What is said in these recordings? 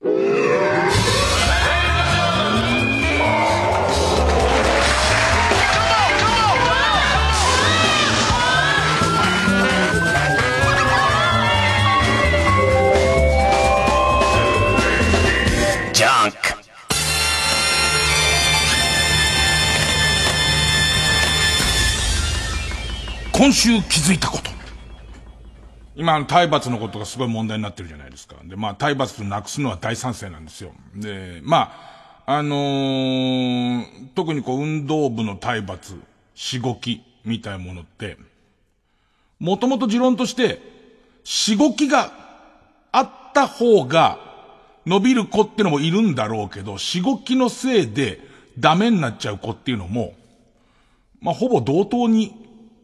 今週気づいたこと今、体罰のことがすごい問題になってるじゃないですか。で、まあ、体罰なくすのは大賛成なんですよ。で、まあ、あのー、特にこう、運動部の体罰、しごき、みたいなものって、もともと持論として、しごきがあった方が伸びる子ってのもいるんだろうけど、しごきのせいでダメになっちゃう子っていうのも、まあ、ほぼ同等に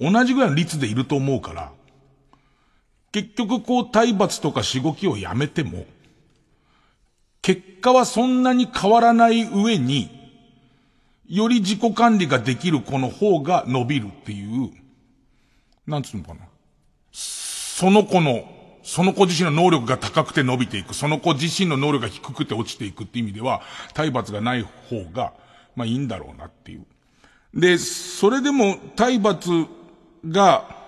同じぐらいの率でいると思うから、結局こう体罰とかしごきをやめても、結果はそんなに変わらない上に、より自己管理ができる子の方が伸びるっていう、なんつうのかな。その子の、その子自身の能力が高くて伸びていく、その子自身の能力が低くて落ちていくっていう意味では、体罰がない方が、まあいいんだろうなっていう。で、それでも体罰が、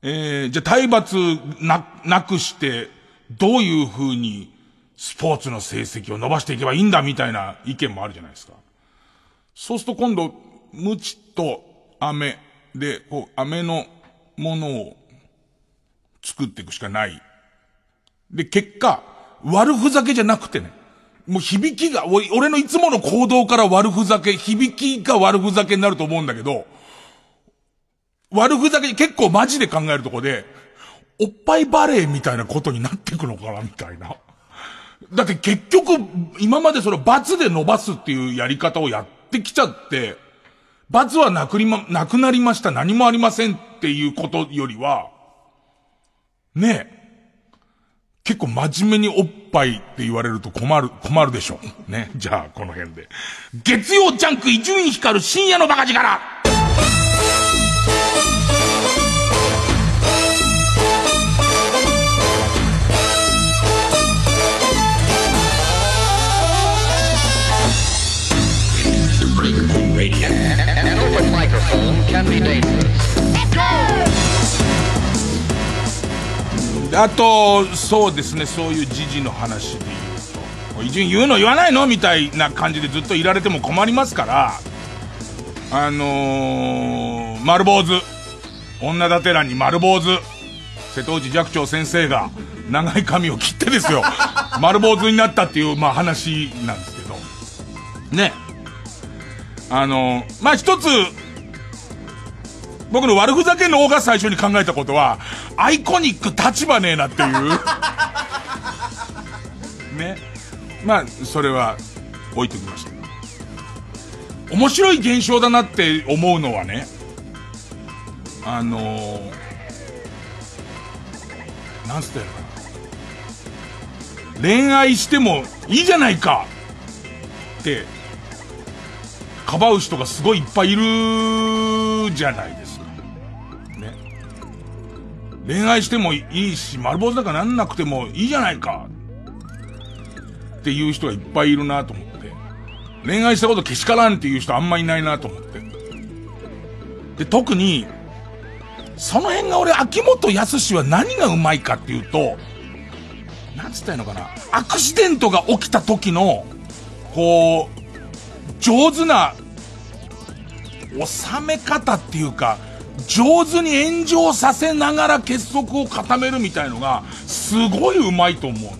えー、じゃあ体罰な、なくして、どういうふうにスポーツの成績を伸ばしていけばいいんだみたいな意見もあるじゃないですか。そうすると今度、無知と飴で、こう、飴のものを作っていくしかない。で、結果、悪ふざけじゃなくてね、もう響きが、俺のいつもの行動から悪ふざけ、響きが悪ふざけになると思うんだけど、悪ふざけ、結構マジで考えるとこで、おっぱいバレーみたいなことになってくのかな、みたいな。だって結局、今までその罰で伸ばすっていうやり方をやってきちゃって、罰はなくりま、なくなりました、何もありませんっていうことよりは、ねえ、結構真面目におっぱいって言われると困る、困るでしょ。う。ね。じゃあ、この辺で。月曜ジャンク伊集院光る深夜のバカ力あと、そうですね、そういう時事の話で言うと、伊集言うの言わないのみたいな感じでずっといられても困りますから、あのー、丸坊主。女だてらに丸坊主。瀬戸内寂聴先生が長い髪を切ってですよ。丸坊主になったっていう、まあ話なんですけど。ね。あのー、まあ一つ、僕の悪ふざけの方が最初に考えたことは、アイコニック立場ねえなっていう。ね。まあ、それは置いてきました。面白い現象だなって思うのはね、あのー、なんつったやな。恋愛してもいいじゃないかって、かばう人がすごいいっぱいいるじゃない。恋愛してもいいし、丸坊主だからなんなくてもいいじゃないか。っていう人がいっぱいいるなと思って。恋愛したことけしからんっていう人あんまいないなと思って。で、特に、その辺が俺、秋元康は何がうまいかっていうと、なんつったらいいのかな。アクシデントが起きた時の、こう、上手な、収め方っていうか、上手に炎上させながら結束を固めるみたいのが、すごい上手いと思うの。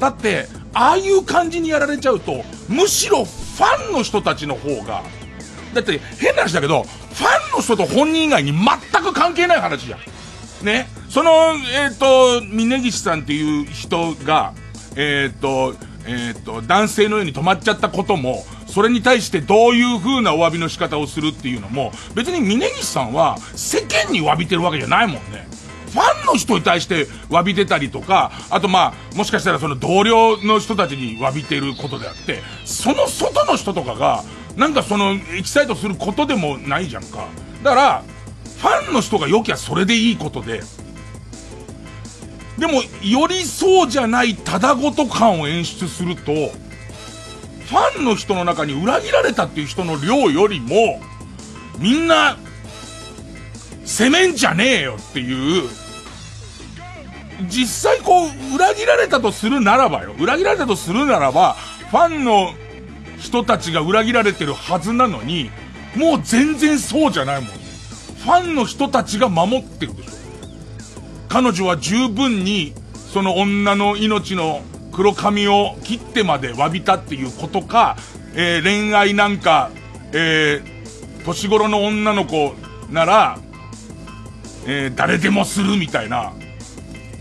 だって、ああいう感じにやられちゃうと、むしろファンの人たちの方が、だって変な話だけど、ファンの人と本人以外に全く関係ない話じゃん。ね。その、えっ、ー、と、峯岸さんっていう人が、えっ、ー、と、えっ、ー、と、男性のように止まっちゃったことも、それに対してどういう風なお詫びの仕方をするっていうのも、別に峯岸さんは世間に詫びてるわけじゃないもんね。ファンの人に対して詫びてたりとか、あとまあ、もしかしたらその同僚の人たちに詫びてることであって、その外の人とかが、なんかその、エキサイトすることでもないじゃんか。だから、ファンの人が良きゃそれでいいことで、でも、よりそうじゃないただごと感を演出すると、ファンの人の中に裏切られたっていう人の量よりも、みんな、責めんじゃねえよっていう、実際こう、裏切られたとするならばよ。裏切られたとするならば、ファンの人たちが裏切られてるはずなのに、もう全然そうじゃないもん。ファンの人たちが守ってるでしょ。彼女は十分に、その女の命の黒髪を切ってまで詫びたっていうことか、えー、恋愛なんか、えー、年頃の女の子なら、えー、誰でもするみたいな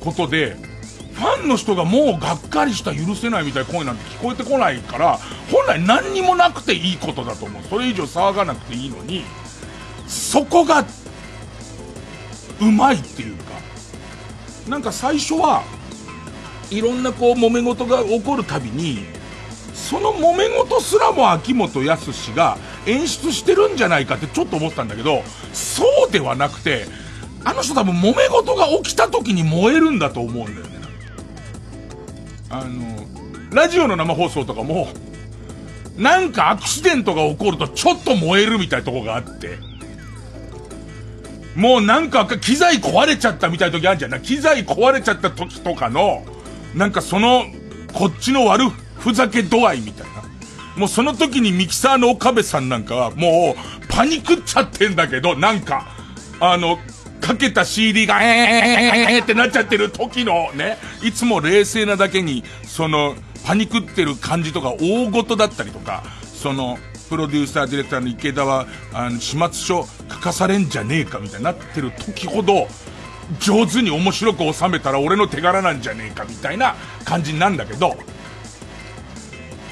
ことで、ファンの人がもうがっかりした許せないみたいな声なんて聞こえてこないから、本来何にもなくていいことだと思う。それ以上騒がなくていいのに、そこが、うまいっていうか、なんか最初は、いろんなこう揉め事が起こるたびにその揉め事すらも秋元康が演出してるんじゃないかってちょっと思ったんだけどそうではなくてあの人多分揉め事が起きた時に燃えるんだと思うんだよねあのラジオの生放送とかもなんかアクシデントが起こるとちょっと燃えるみたいなとこがあってもうなんか機材壊れちゃったみたいな時あるじゃんな機材壊れちゃった時とかのなんかその、こっちの悪ふざけ度合いみたいな。もうその時にミキサーの岡部さんなんかはもうパニクっちゃってんだけど、なんか、あの、かけた CD が、えーってなっちゃってる時のね、いつも冷静なだけに、その、パニクってる感じとか大事だったりとか、その、プロデューサーディレクターの池田は、あの、始末書書かされんじゃねえかみたいになってる時ほど、上手に面白く収めたら俺の手柄なんじゃねえかみたいな感じなんだけど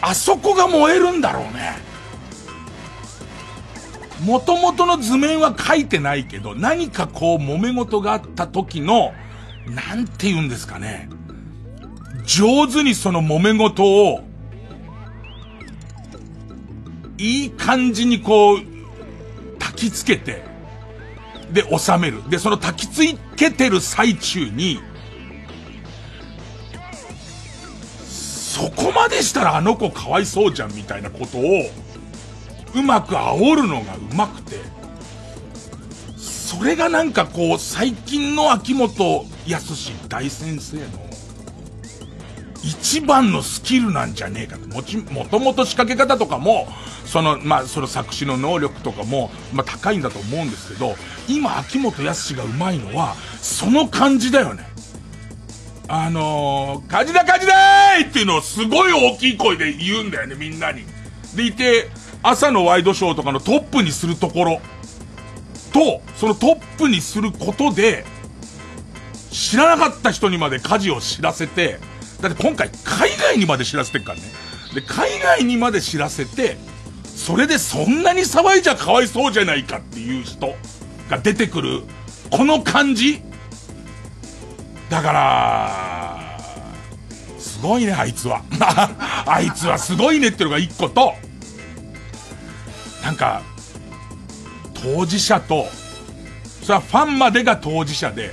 あそこが燃えるんだろうねもともとの図面は書いてないけど何かこう揉め事があった時の何て言うんですかね上手にその揉め事をいい感じにこう焚きつけてで、収める。で、その焚きつけてる最中に、そこまでしたらあの子かわいそうじゃんみたいなことを、うまく煽るのがうまくて、それがなんかこう、最近の秋元康大先生の、一番のスキルなんじゃねえかと。もち、もともと仕掛け方とかも、その、まあ、その作詞の能力とかも、まあ、高いんだと思うんですけど、今、秋元康がうまいのは、その感じだよね。あのー、カジだカジだーいっていうのをすごい大きい声で言うんだよね、みんなに。でいて、朝のワイドショーとかのトップにするところと、そのトップにすることで、知らなかった人にまで家事を知らせて、だって今回海外にまで知らせてるからね。で、海外にまで知らせて、それでそんなに騒いじゃかわいそうじゃないかっていう人が出てくる、この感じだから、すごいね、あいつは。あいつはすごいねってのが一個と、なんか、当事者と、それはファンまでが当事者で、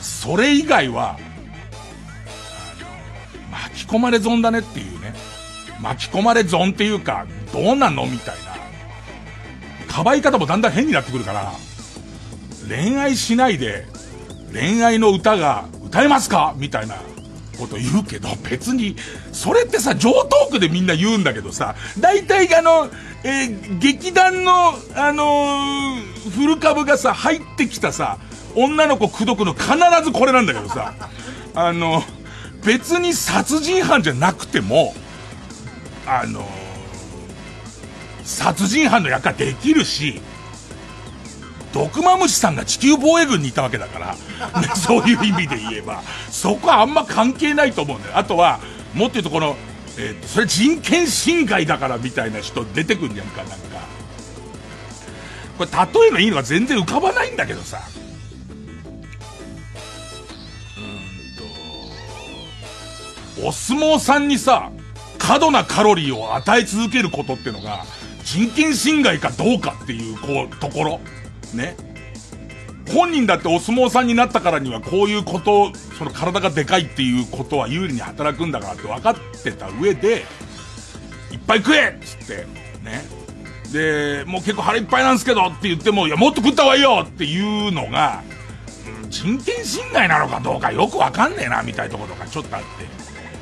それ以外は、巻き込まれ損だねっていうね。巻き込まれ損っていうか、どうなのみたいな。かばい方もだんだん変になってくるから、恋愛しないで、恋愛の歌が歌えますかみたいなこと言うけど、別に、それってさ、上トークでみんな言うんだけどさ、大体あの、えー、劇団の、あのー、古株がさ、入ってきたさ、女の子口説くの必ずこれなんだけどさ、あの別に殺人犯じゃなくても、あのー、殺人犯の役はできるし、毒マムシさんが地球防衛軍にいたわけだから、ね、そういう意味で言えば、そこはあんま関係ないと思うんだよ。あとは、もっと言うとこの、えー、それ人権侵害だからみたいな人出てくんじゃんか、なんか。これ例えのいいのは全然浮かばないんだけどさ。お相撲さんにさ、過度なカロリーを与え続けることってのが、人権侵害かどうかっていう、こう、ところ。ね。本人だってお相撲さんになったからにはこういうことその体がでかいっていうことは有利に働くんだからって分かってた上で、いっぱい食えっつって、ね。で、もう結構腹いっぱいなんですけどって言っても、いや、もっと食った方がいいよっていうのが、人権侵害なのかどうかよくわかんねえなみたいなところがちょっとあって。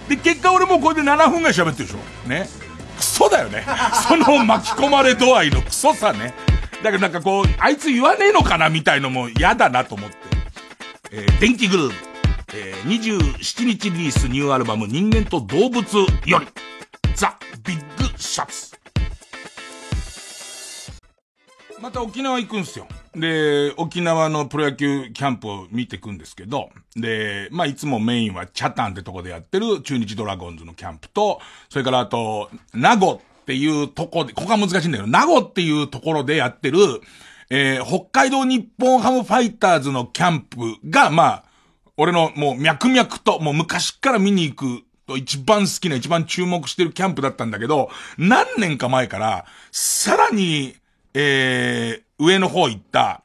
で結果俺もうこれで7分ぐらい喋ってるでしょねクソだよね その巻き込まれ度合いのクソさねだけどなんかこうあいつ言わねえのかなみたいのも嫌だなと思って、えー、電気グループ、えー、27日リリースニューアルバム「人間と動物より」ザ・ビッグシャツまた沖縄行くんすよで、沖縄のプロ野球キャンプを見ていくんですけど、で、まあ、いつもメインはチャタンってとこでやってる中日ドラゴンズのキャンプと、それからあと、名護っていうとこで、ここが難しいんだけど、名護っていうところでやってる、えー、北海道日本ハムファイターズのキャンプが、まあ、俺のもう脈々と、もう昔から見に行く一番好きな、一番注目してるキャンプだったんだけど、何年か前から、さらに、え上の方行った、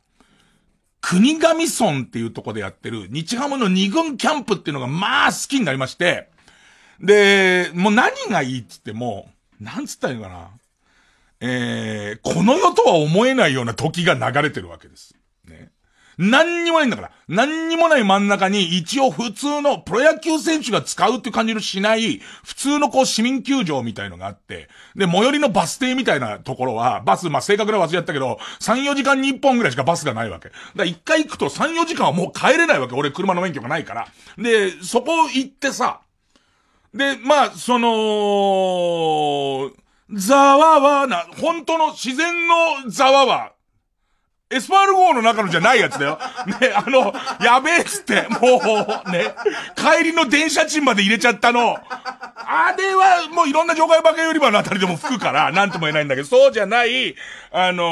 国神村っていうとこでやってる、日ハムの二軍キャンプっていうのが、まあ好きになりまして、で、もう何がいいっつっても、なんつったらいいのかな。えー、この世とは思えないような時が流れてるわけです。何にもないんだから。何にもない真ん中に一応普通のプロ野球選手が使うって感じのしない、普通のこう市民球場みたいのがあって、で、最寄りのバス停みたいなところは、バス、まあ、正確な忘れちゃったけど、3、4時間に1本ぐらいしかバスがないわけ。だから1回行くと3、4時間はもう帰れないわけ。俺車の免許がないから。で、そこ行ってさ、で、まあ、その、ざわはな、本当の自然のざわは。SR 号の中のじゃないやつだよ。ね、あの、やべえっつって、もう、ね、帰りの電車賃まで入れちゃったの。あれは、もういろんな場外馬鹿より場のあたりでも吹くから、なんとも言えないんだけど、そうじゃない、あの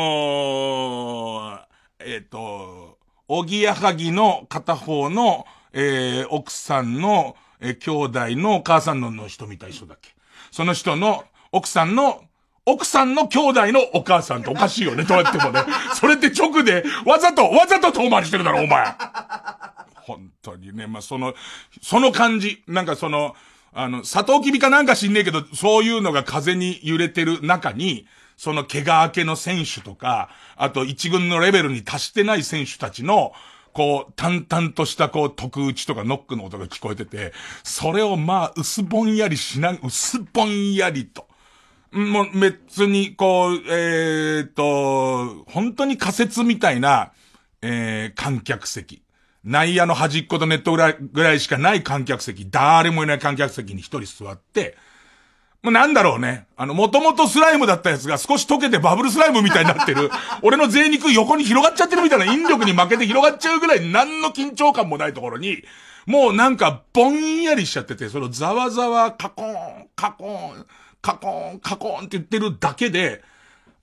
ー、えっ、ー、と、おぎやはぎの片方の、えー、奥さんの、えー、兄弟のお母さんの人みたい人だっけ。その人の、奥さんの奥さんの兄弟のお母さんっておかしいよね、どうやってもね。それって直で、わざと、わざと遠回りしてるだろ、お前。本当にね、まあ、その、その感じ。なんかその、あの、サトウキビかなんか知んねえけど、そういうのが風に揺れてる中に、その怪我明けの選手とか、あと一軍のレベルに達してない選手たちの、こう、淡々としたこう、特打ちとかノックの音が聞こえてて、それをまあ、薄ぼんやりしな、薄ぼんやりと、もう別に、こう、えー、っと、本当に仮説みたいな、えー、観客席。内野の端っことネットぐらい、ぐらいしかない観客席、誰もいない観客席に一人座って、もうなんだろうね。あの、もともとスライムだったやつが少し溶けてバブルスライムみたいになってる。俺の贅肉横に広がっちゃってるみたいな引力に負けて広がっちゃうぐらい何の緊張感もないところに、もうなんかぼんやりしちゃってて、そのざわざわ、カコーン、カコーン。カコーン、カコーンって言ってるだけで、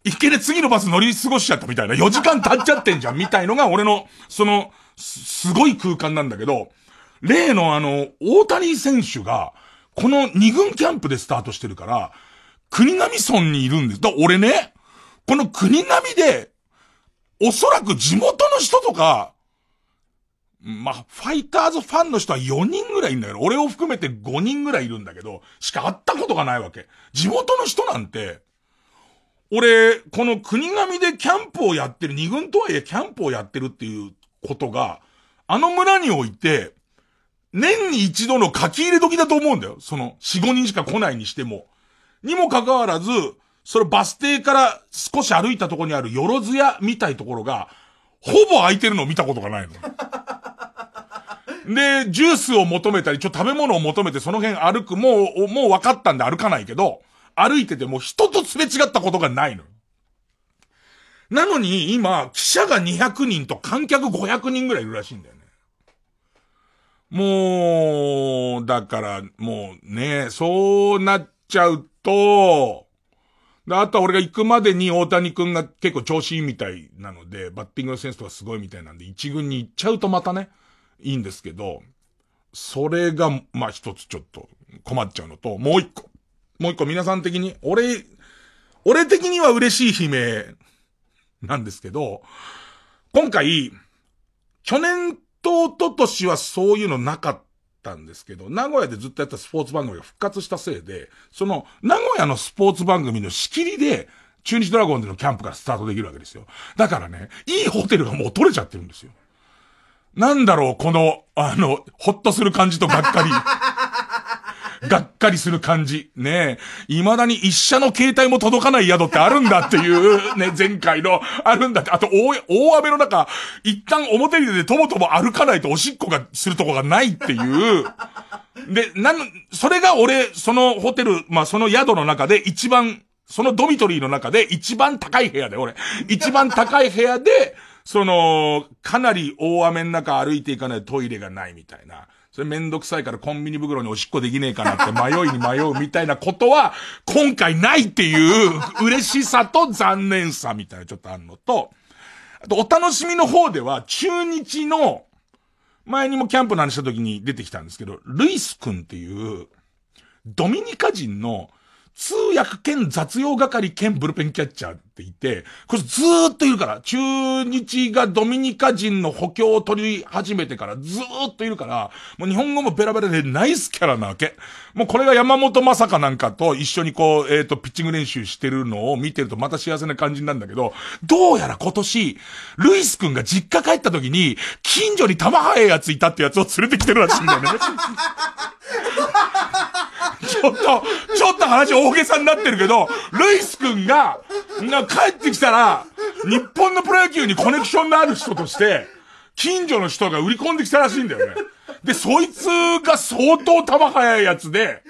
いけね次のバス乗り過ごしちゃったみたいな、4時間経っちゃってんじゃん、みたいのが俺の、その、すごい空間なんだけど、例のあの、大谷選手が、この2軍キャンプでスタートしてるから、国並村にいるんです。だ俺ね、この国並で、おそらく地元の人とか、まあ、ファイターズファンの人は4人ぐらいいるんだけど、俺を含めて5人ぐらいいるんだけど、しか会ったことがないわけ。地元の人なんて、俺、この国神でキャンプをやってる、二軍とはいえキャンプをやってるっていうことが、あの村において、年に一度の書き入れ時だと思うんだよ。その、4、5人しか来ないにしても。にもかかわらず、それバス停から少し歩いたとこにあるよろずやみたいところが、ほぼ空いてるのを見たことがないの。で、ジュースを求めたり、ちょ、食べ物を求めてその辺歩く、もう、もう分かったんで歩かないけど、歩いてても人とすれ違ったことがないの。なのに、今、記者が200人と観客500人ぐらいいるらしいんだよね。もう、だから、もうね、そうなっちゃうと、で、あとは俺が行くまでに大谷くんが結構調子いいみたいなので、バッティングのセンスとかすごいみたいなんで、一軍に行っちゃうとまたね、いいんですけど、それが、まあ一つちょっと困っちゃうのと、もう一個。もう一個皆さん的に、俺、俺的には嬉しい悲鳴なんですけど、今回、去年と一昨年はそういうのなかったんですけど、名古屋でずっとやったスポーツ番組が復活したせいで、その、名古屋のスポーツ番組の仕切りで、中日ドラゴンズのキャンプからスタートできるわけですよ。だからね、いいホテルがもう取れちゃってるんですよ。なんだろう、この、あの、ほっとする感じとがっかり。がっかりする感じ。ねえ。未だに一社の携帯も届かない宿ってあるんだっていう、ね、前回の、あるんだって。あと、大、大雨の中、一旦表に出てともとも歩かないとおしっこが、するとこがないっていう。で、なん、それが俺、そのホテル、まあ、その宿の中で一番、そのドミトリーの中で一番高い部屋で、俺。一番高い部屋で、その、かなり大雨の中歩いていかないとトイレがないみたいな。それめんどくさいからコンビニ袋におしっこできねえかなって迷いに迷うみたいなことは、今回ないっていう嬉しさと残念さみたいなちょっとあるのと、あとお楽しみの方では、中日の、前にもキャンプの話した時に出てきたんですけど、ルイス君っていう、ドミニカ人の通訳兼雑用係兼ブルペンキャッチャーっていて、これずーっといるから、中日がドミニカ人の補強を取り始めてからずーっといるから、もう日本語もベラベラでナイスキャラなわけ。もうこれが山本正香なんかと一緒にこう、えっ、ー、と、ピッチング練習してるのを見てるとまた幸せな感じなんだけど、どうやら今年、ルイス君が実家帰った時に、近所に玉早いやついたってやつを連れてきてるらしいんだよね。ちょっと、ちょっと話大げさになってるけど、ルイス君が、な、帰ってきたら、日本のプロ野球にコネクションのある人として、近所の人が売り込んできたらしいんだよね。で、そいつが相当球速いやつで、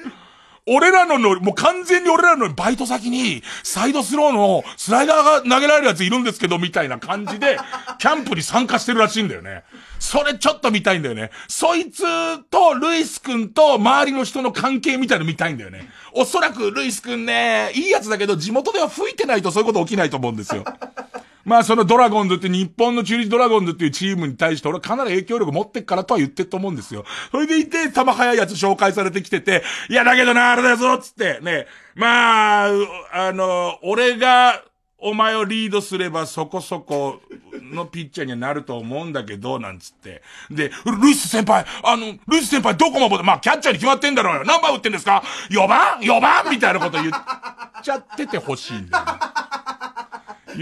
俺らのの、もう完全に俺らのバイト先に、サイドスローのスライダーが投げられるやついるんですけど、みたいな感じで、キャンプに参加してるらしいんだよね。それちょっと見たいんだよね。そいつとルイス君と周りの人の関係みたいの見たいんだよね。おそらくルイス君ね、いいやつだけど地元では吹いてないとそういうこと起きないと思うんですよ。まあそのドラゴンズって日本の中日ドラゴンズっていうチームに対して俺かなり影響力持ってっからとは言ってると思うんですよ。それでいて、玉早いやつ紹介されてきてて、いやだけどな、あれだぞつって、ね、まあ、あの、俺が、お前をリードすればそこそこのピッチャーにはなると思うんだけど、なんつって。で、ルイス先輩、あの、ルイス先輩どこも、まあ、キャッチャーに決まってんだろうよ。何番打ってんですか ?4 番 ?4 番みたいなこと言っちゃっててほしいんだよ、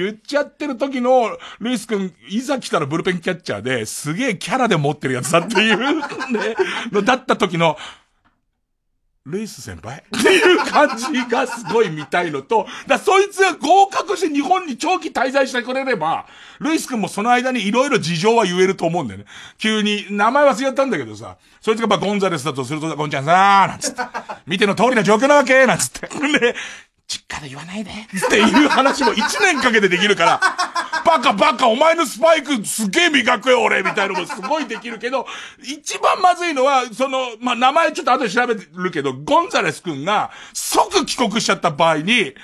ね。言っちゃってる時の、ルイス君、いざ来たらブルペンキャッチャーで、すげえキャラで持ってるやつだっていう、ね、だった時の、ルイス先輩 っていう感じがすごい見たいのと、だそいつが合格して日本に長期滞在してくれれば、ルイス君もその間にいろいろ事情は言えると思うんだよね。急に、名前忘れったんだけどさ、そいつがまあゴンザレスだとすると、ゴンちゃんさー、なんつって、見ての通りの状況なわけーなんつって。実家で言わないで。っていう話も1年かけてできるから、バカバカ、お前のスパイクすげえ磨くよ、俺、みたいなのもすごいできるけど、一番まずいのは、その、まあ、名前ちょっと後で調べてるけど、ゴンザレスくんが即帰国しちゃった場合に、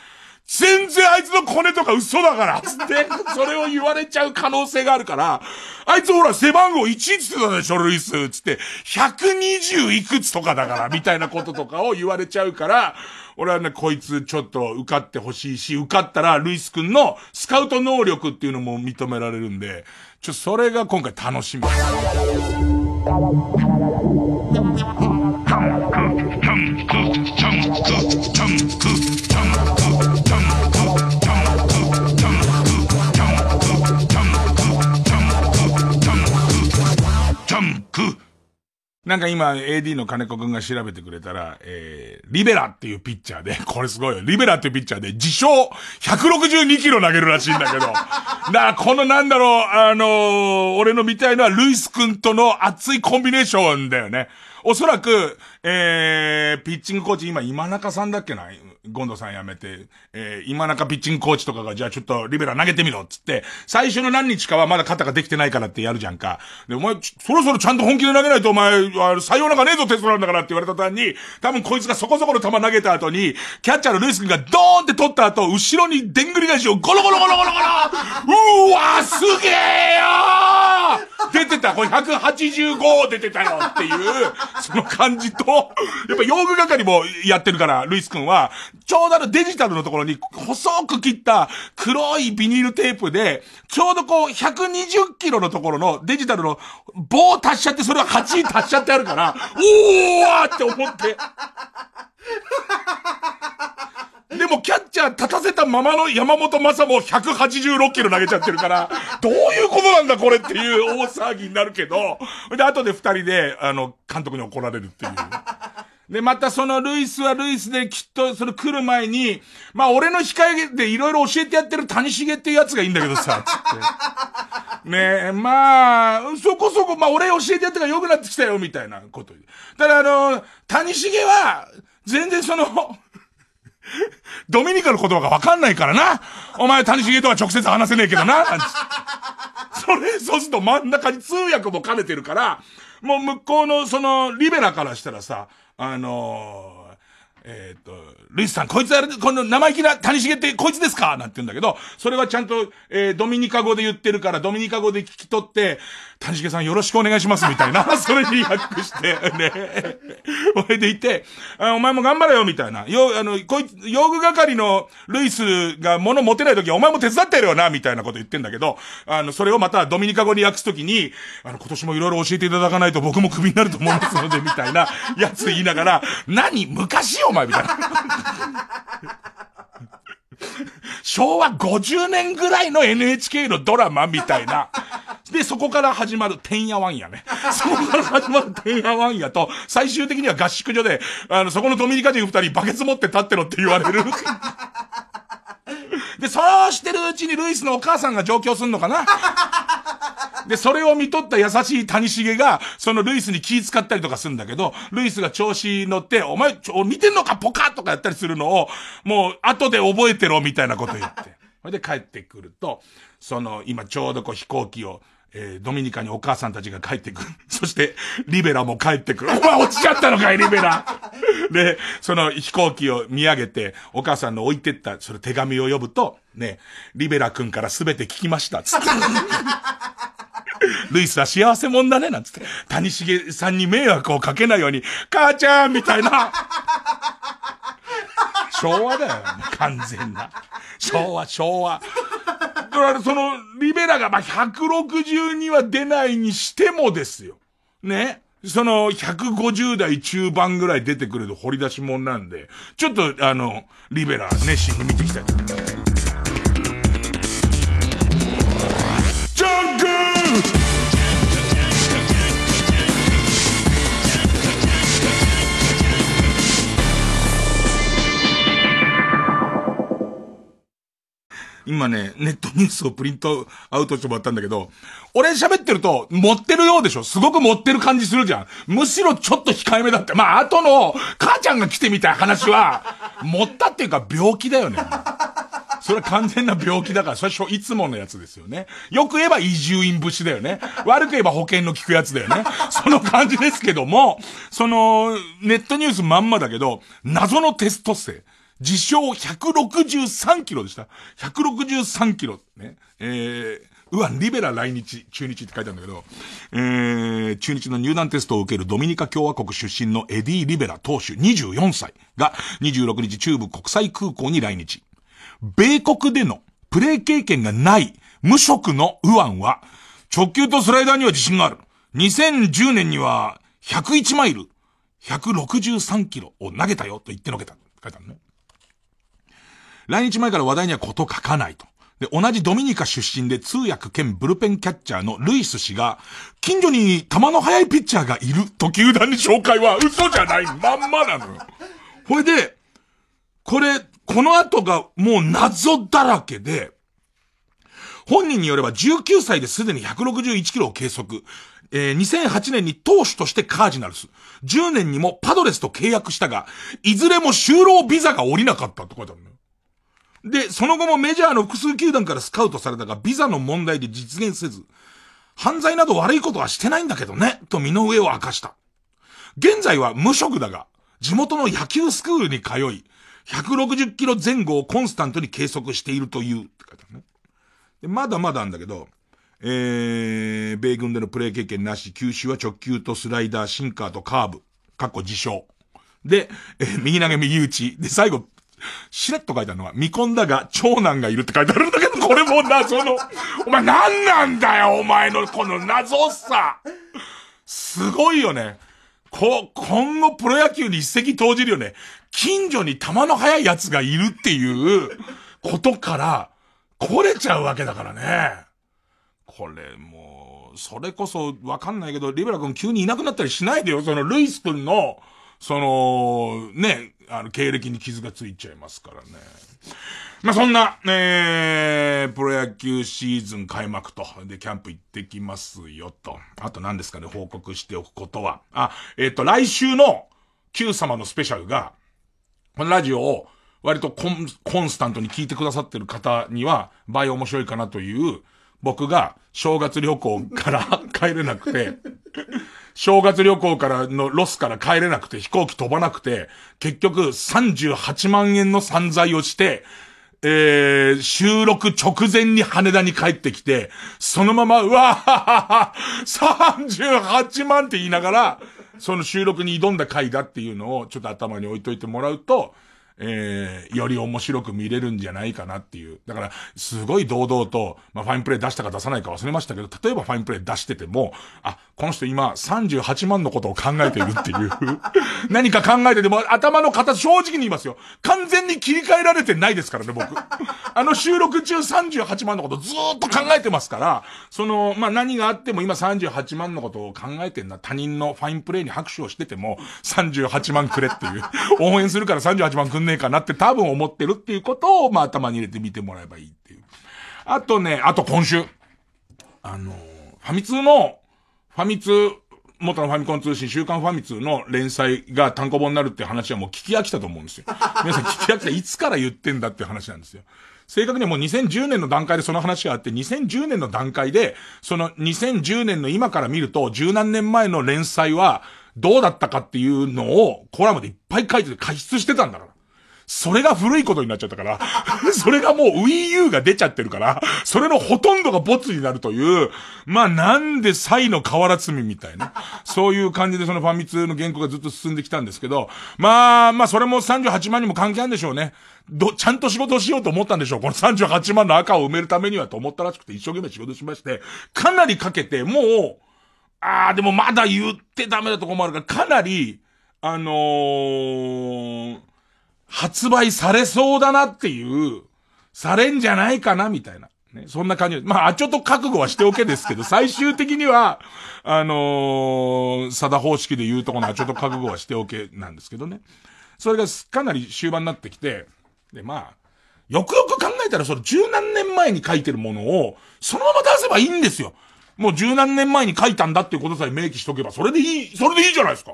全然あいつのコネとか嘘だからつって、それを言われちゃう可能性があるから、あいつほら背番号1つってたでしょ、ルイスつって、120いくつとかだから、みたいなこととかを言われちゃうから、俺はね、こいつちょっと受かってほしいし、受かったらルイス君のスカウト能力っていうのも認められるんで、ちょ、それが今回楽しみです。なんか今、AD の金子くんが調べてくれたら、えー、リベラっていうピッチャーで、これすごいよ。リベラっていうピッチャーで、自称162キロ投げるらしいんだけど。だからこのなんだろう、あのー、俺の見たいのはルイスくんとの熱いコンビネーションだよね。おそらく、えー、ピッチングコーチ、今、今中さんだっけなゴンドさん辞めて、えー、今中ピッチングコーチとかが、じゃあちょっとリベラ投げてみろっつって、最初の何日かはまだ肩ができてないからってやるじゃんか。で、お前、そろそろちゃんと本気で投げないとお前、採用なんかねえぞテストなんだからって言われたたんに、多分こいつがそこそこの球投げた後に、キャッチャーのルイス君がドーンって取った後、後ろにでんぐり返しをゴロゴロゴロゴロゴロうわーすげえよー出てたこれ185出てたよっていう、その感じと、やっぱ用具係もやってるから、ルイス君は、ちょうどあのデジタルのところに細く切った黒いビニールテープで、ちょうどこう120キロのところのデジタルの棒を足しちゃって、それを8足しちゃってあるから、おーって思って。でもキャッチャー立たせたままの山本正も186キロ投げちゃってるから、どういうことなんだこれっていう大騒ぎになるけど、で、後で二人で、あの、監督に怒られるっていう。で、またそのルイスはルイスできっと、それ来る前に、まあ俺の控えでいろいろ教えてやってる谷繁っていうやつがいいんだけどさ、つって。ねえ、まあ、そこそこ、まあ俺教えてやってから良くなってきたよ、みたいなこと。ただあの、谷繁は、全然その、ドミニカの言葉がわかんないからな。お前、谷繁とは直接話せねえけどな。それ、そうすると真ん中に通訳も兼ねてるから、もう向こうのその、リベラからしたらさ、あのー、えっ、と、ルイスさん、こいつあれ、この生意気な谷繁ってこいつですかなんて言うんだけど、それはちゃんと、えー、ドミニカ語で言ってるから、ドミニカ語で聞き取って、谷繁さんよろしくお願いしますみたいな、それに訳して、ね。俺でいて、あ、お前も頑張れよみたいな。よ、あの、こいつ、用具係のルイスが物持てない時はお前も手伝ってやるよな、みたいなこと言ってんだけど、あの、それをまたドミニカ語に訳す時に、あの、今年もいろいろ教えていただかないと僕もクビになると思いますので、みたいな やつ言いながら、何昔お前みたいな。昭和50年ぐらいの NHK のドラマみたいな。で、そこから始まる、てんやわんやね。そこから始まる、てんやわんやと、最終的には合宿所で、あの、そこのドミニカ人二人バケツ持って立ってろって言われる。で、そうしてるうちにルイスのお母さんが上京すんのかな で、それを見とった優しい谷繁が、そのルイスに気使ったりとかするんだけど、ルイスが調子乗って、お前、ちょ、見てんのかポカとかやったりするのを、もう、後で覚えてろみたいなこと言って。それで帰ってくると、その、今ちょうどこう飛行機を、えー、ドミニカにお母さんたちが帰ってくる。そして、リベラも帰ってくる。お前落ちちゃったのかい、リベラ で、その飛行機を見上げて、お母さんの置いてった、それ手紙を読むと、ね、リベラ君からすべて聞きました、つって。ルイスは幸せ者だね、なんつって。谷繁さんに迷惑をかけないように、母ちゃんみたいな。昭和だよ、完全な。昭和、昭和。だからその、リベラが、ま162は出ないにしてもですよ。ね。その、150代中盤ぐらい出てくれる掘り出し物なんで、ちょっと、あの、リベラ、熱心に見ていきたいと思います。今ね、ネットニュースをプリントアウトしてもらったんだけど、俺喋ってると、持ってるようでしょすごく持ってる感じするじゃん。むしろちょっと控えめだって。まあ、後の、母ちゃんが来てみたい話は、持ったっていうか病気だよね。それは完全な病気だから、最初いつものやつですよね。よく言えば移住院節だよね。悪く言えば保険の効くやつだよね。その感じですけども、その、ネットニュースまんまだけど、謎のテスト生。自称163キロでした。163キロ。ね。えー、うわ、リベラ来日、中日って書いてあるんだけど、えー、中日の入団テストを受けるドミニカ共和国出身のエディ・リベラ投手24歳が26日中部国際空港に来日。米国でのプレー経験がない無職のウアンは、直球とスライダーには自信がある。2010年には101マイル、163キロを投げたよと言ってのけた。書いてあるね。来日前から話題にはこと書かないと。で、同じドミニカ出身で通訳兼ブルペンキャッチャーのルイス氏が、近所に球の速いピッチャーがいると球団に紹介は嘘じゃないまんまなのよ。こ れで、これ、この後がもう謎だらけで、本人によれば19歳ですでに161キロを計測。えー、2008年に投手としてカージナルス。10年にもパドレスと契約したが、いずれも就労ビザが降りなかったって書いてあるのよ。で、その後もメジャーの複数球団からスカウトされたが、ビザの問題で実現せず、犯罪など悪いことはしてないんだけどね、と身の上を明かした。現在は無職だが、地元の野球スクールに通い、160キロ前後をコンスタントに計測しているという、って書いてあるね。で、まだまだなんだけど、えー、米軍でのプレー経験なし、球種は直球とスライダー、シンカーとカーブ、かっこ自称。で、えー、右投げ右打ち。で、最後、しれっと書いてあるのは、未婚だが、長男がいるって書いてあるんだけど、これも謎の、お前何なんだよ、お前のこの謎さ。すごいよね。こ、今後プロ野球に一石投じるよね。近所に球の速い奴がいるっていうことから、来れちゃうわけだからね。これもう、それこそわかんないけど、リベラ君急にいなくなったりしないでよ。そのルイス君の、その、ね、あの、経歴に傷がついちゃいますからね。まあ、そんな、えー、プロ野球シーズン開幕と、で、キャンプ行ってきますよと。あと何ですかね、報告しておくことは。あ、えっ、ー、と、来週の Q 様のスペシャルが、このラジオを割とコンスタントに聞いてくださってる方には、倍面白いかなという、僕が正月旅行から 帰れなくて、正月旅行からのロスから帰れなくて飛行機飛ばなくて、結局38万円の散財をして、えー、収録直前に羽田に帰ってきて、そのまま、うわははは、38 万って言いながら、その収録に挑んだ回だっていうのをちょっと頭に置いといてもらうと、えー、より面白く見れるんじゃないかなっていう。だから、すごい堂々と、まあ、ファインプレー出したか出さないか忘れましたけど、例えばファインプレー出してても、あ、この人今38万のことを考えているっていう。何か考えてても、頭の形、正直に言いますよ。完全に切り替えられてないですからね、僕。あの収録中38万のことずっと考えてますから、その、まあ、何があっても今38万のことを考えてんな、他人のファインプレーに拍手をしてても、38万くれっていう。応援するから38万くんねねえかなって多分思ってるっていうことを、まあ頭に入れてみてもらえばいいっていう。あとね、あと今週。あの、ファミ通の、ファミ通、元のファミコン通信、週刊ファミ通の連載が単行本になるって話はもう聞き飽きたと思うんですよ。皆さん聞き飽きた。いつから言ってんだって話なんですよ。正確にもう2010年の段階でその話があって、2010年の段階で、その2010年の今から見ると、十何年前の連載はどうだったかっていうのをコラムでいっぱい書いてて、過失してたんだから。それが古いことになっちゃったから、それがもう Wii U が出ちゃってるから、それのほとんどがボツになるという、まあなんでサイの瓦積みみたいな、そういう感じでそのファミ通の原稿がずっと進んできたんですけど、まあまあそれも38万にも関係あるんでしょうね。ど、ちゃんと仕事しようと思ったんでしょう。この38万の赤を埋めるためにはと思ったらしくて一生懸命仕事しまして、かなりかけて、もう、ああ、でもまだ言ってダメなとこもあるから、かなり、あのー、発売されそうだなっていう、されんじゃないかな、みたいな。ね、そんな感じでまあ、あちょっと覚悟はしておけですけど、最終的には、あのー、サダ方式で言うとこのあちょっと覚悟はしておけなんですけどね。それがかなり終盤になってきて、で、まあ、よくよく考えたら、その十何年前に書いてるものを、そのまま出せばいいんですよ。もう十何年前に書いたんだっていうことさえ明記しとけば、それでいい、それでいいじゃないですか。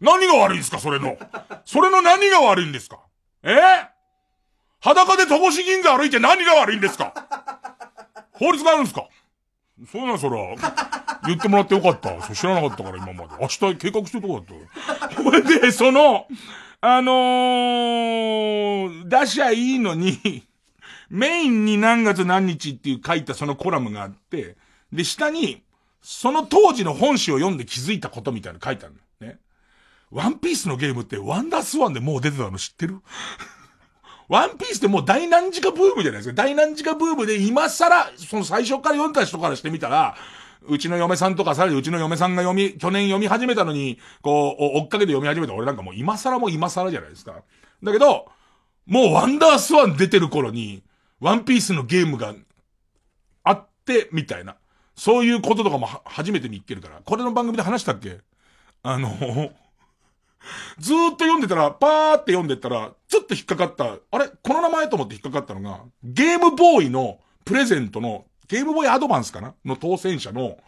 何が悪いんですか、それの。それの何が悪いんですかえ裸で戸越銀座歩いて何が悪いんですか法律があるんですかそうなん、そら。言ってもらってよかった。そ知らなかったから、今まで。明日計画してるとこだった。これで、その、あのー、出しゃいいのに、メインに何月何日っていう書いたそのコラムがあって、で、下に、その当時の本誌を読んで気づいたことみたいなの書いてあるの。ワンピースのゲームってワンダースワンでもう出てたの知ってるワンピースってもう大難時かブームじゃないですか。大難時かブームで今更、その最初から読んだ人からしてみたら、うちの嫁さんとかさらにうちの嫁さんが読み、去年読み始めたのに、こう、追っかけて読み始めた俺なんかもう今更も今更じゃないですか。だけど、もうワンダースワン出てる頃に、ワンピースのゲームがあって、みたいな。そういうこととかも初めて見っけるから。これの番組で話したっけあの ずーっと読んでたら、パーって読んでったら、ちょっと引っかかった、あれこの名前と思って引っかかったのが、ゲームボーイのプレゼントの、ゲームボーイアドバンスかなの当選者の、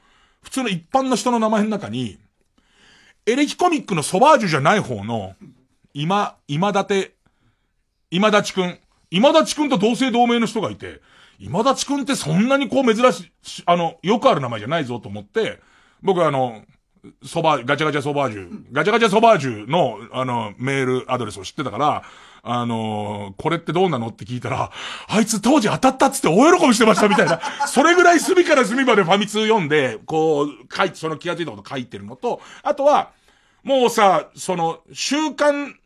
普通の一般の人の名前の中に、エレキコミックのソバージュじゃない方の、今、今立て、今立ちくん。今立ちくんと同姓同名の人がいて、今立ちくんってそんなにこう珍しい、あの、よくある名前じゃないぞと思って、僕あの、そば、ガチャガチャソバージュ、ガチャガチャソバージュの、あの、メールアドレスを知ってたから、あのー、これってどうなのって聞いたら、あいつ当時当たったっつって大喜びしてましたみたいな。それぐらい隅から隅までファミ通読んで、こう、書いて、その気がついたこと書いてるのと、あとは、もうさ、その、週刊、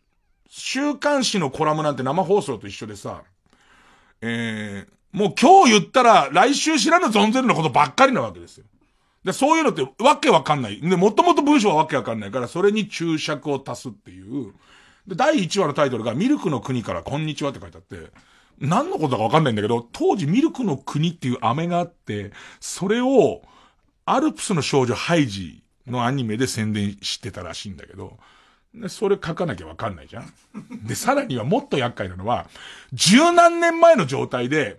週刊誌のコラムなんて生放送と一緒でさ、えー、もう今日言ったら来週知らぬ存ぜるのことばっかりなわけですよ。で、そういうのってわけわかんない。で、もともと文章はわけわかんないから、それに注釈を足すっていう。で、第1話のタイトルが、ミルクの国からこんにちはって書いてあって、何のことだかわかんないんだけど、当時ミルクの国っていう飴があって、それを、アルプスの少女ハイジのアニメで宣伝してたらしいんだけど、それ書かなきゃわかんないじゃん。で、さらにはもっと厄介なのは、十何年前の状態で、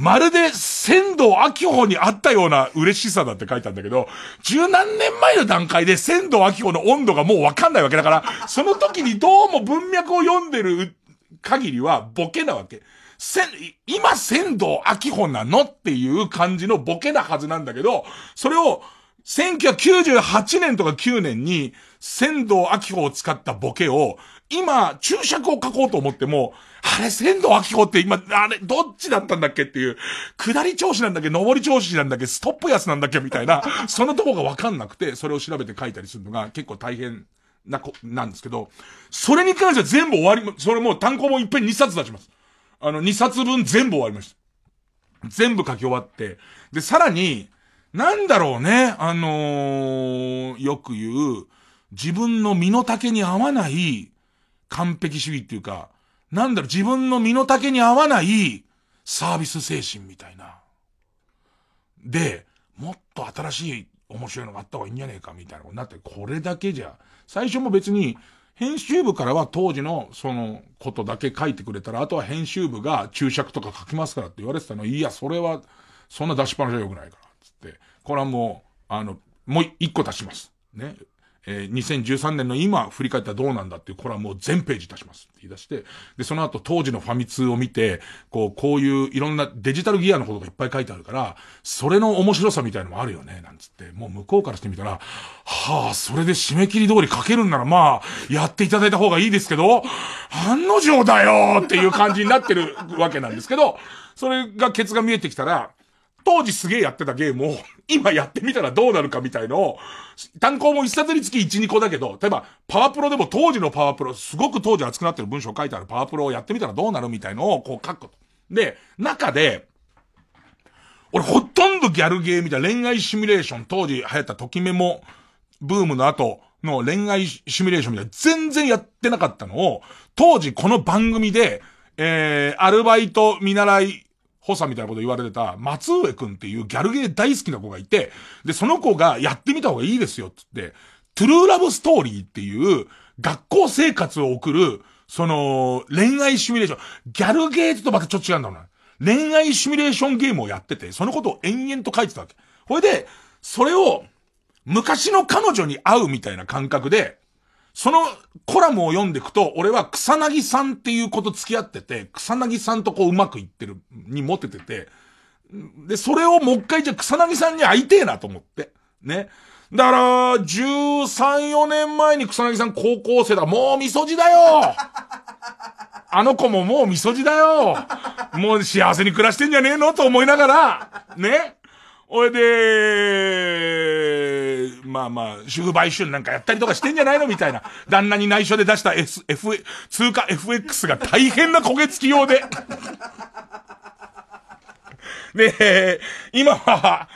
まるで仙道秋穂にあったような嬉しさだって書いたんだけど、十何年前の段階で仙道秋穂の温度がもうわかんないわけだから、その時にどうも文脈を読んでる限りはボケなわけ。今仙道秋穂なのっていう感じのボケなはずなんだけど、それを、1998年とか9年に、仙道秋穂を使ったボケを、今、注釈を書こうと思っても、あれ、仙道明子って今、あれ、どっちだったんだっけっていう、下り調子なんだっけ、上り調子なんだっけ、ストップ安なんだっけみたいな、そのとこがわかんなくて、それを調べて書いたりするのが結構大変なこ、なんですけど、それに関しては全部終わり、それもう単行本いっぺん2冊出します。あの、2冊分全部終わりました。全部書き終わって、で、さらに、なんだろうね、あのー、よく言う、自分の身の丈に合わない完璧主義っていうか、なんだろ自分の身の丈に合わないサービス精神みたいな。で、もっと新しい面白いのがあった方がいいんじゃねえかみたいなことになって、これだけじゃ、最初も別に、編集部からは当時のそのことだけ書いてくれたら、あとは編集部が注釈とか書きますからって言われてたの、いや、それは、そんな出しっぱなしは良くないから、つって、これはもう、あの、もう一個足します。ね。えー、2013年の今振り返ったらどうなんだっていうコラムを全ページ出しますって言い出して、で、その後当時のファミ通を見て、こう、こういういろんなデジタルギアのことがいっぱい書いてあるから、それの面白さみたいのもあるよね、なんつって、もう向こうからしてみたら、はあ、それで締め切り通り書けるんならまあ、やっていただいた方がいいですけど、案の定だよっていう感じになってるわけなんですけど、それがケツが見えてきたら、当時すげえやってたゲームを、今やってみたらどうなるかみたいのを、単行も一冊につき1、2個だけど、例えば、パワプロでも当時のパワプロ、すごく当時熱くなってる文章書いてあるパワプロをやってみたらどうなるみたいのをこう書くと。で、中で、俺ほとんどギャルゲーみたいな恋愛シミュレーション、当時流行ったときメモ、ブームの後の恋愛シミュレーションみたいな全然やってなかったのを、当時この番組で、えー、アルバイト見習い補佐みたいなこと言われてた、松上くんっていうギャルゲー大好きな子がいて、で、その子がやってみた方がいいですよ、つって、トゥルーラブストーリーっていう、学校生活を送る、その、恋愛シミュレーション。ギャルゲーとまたちょっと違うんだろうな。恋愛シミュレーションゲームをやってて、そのことを延々と書いてたわけ。ほいで、それを、昔の彼女に会うみたいな感覚で、そのコラムを読んでいくと、俺は草薙さんっていう子と付き合ってて、草薙さんとこううまくいってる、にモテてて、で、それをもう一回じゃ草薙さんに会いてえなと思って。ね。だから、13、4年前に草薙さん高校生だ。もう味噌汁だよ あの子ももう味噌汁だよもう幸せに暮らしてんじゃねえのと思いながら、ね。おいでまあまあ、主婦買収なんかやったりとかしてんじゃないのみたいな。旦那に内緒で出した、S、F、通貨 FX が大変な焦げ付き用で。で、今は、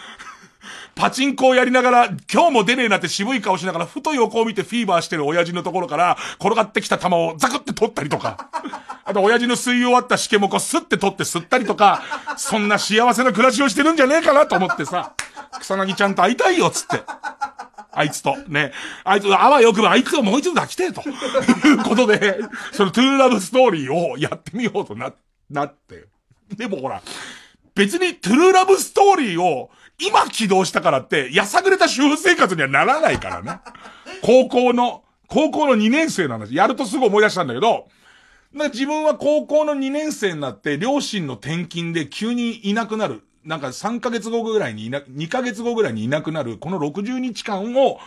パチンコをやりながら、今日も出ねえなって渋い顔しながら、ふと横を見てフィーバーしてる親父のところから、転がってきた球をザクって取ったりとか、あと親父の吸い終わったしけもこスって取って吸ったりとか、そんな幸せな暮らしをしてるんじゃねえかなと思ってさ、草薙ちゃんと会いたいよ、つって。あいつと。ね。あいつ、あわよくばあいつをもう一度抱きてえと。い うことで、そのトゥーラブストーリーをやってみようとな、なって。でもほら、別にトゥルーラブストーリーを今起動したからって、やさぐれた主婦生活にはならないからね。高校の、高校の2年生の話、やるとすぐ思い出したんだけど、自分は高校の2年生になって、両親の転勤で急にいなくなる。なんか3ヶ月後ぐらいにいな、2ヶ月後ぐらいにいなくなる、この60日間を、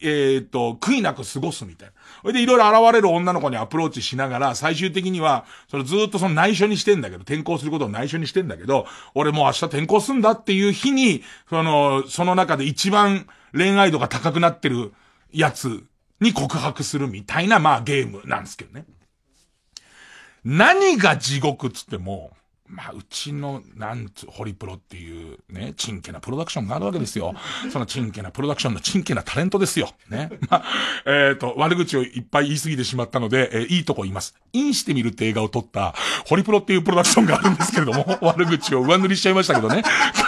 えー、っと、悔いなく過ごすみたいな。それでいろいろ現れる女の子にアプローチしながら、最終的には、それずっとその内緒にしてんだけど、転校することを内緒にしてんだけど、俺もう明日転校すんだっていう日に、その、その中で一番恋愛度が高くなってるやつに告白するみたいな、まあゲームなんですけどね。何が地獄っつっても、まあ、うちの、なんつ、ホリプロっていうね、チンケなプロダクションがあるわけですよ。そのチンケなプロダクションのチンケなタレントですよ。ね。まあ、えっ、ー、と、悪口をいっぱい言い過ぎてしまったので、えー、いいとこ言います。インしてみるって映画を撮った、ホリプロっていうプロダクションがあるんですけれども、悪口を上塗りしちゃいましたけどね。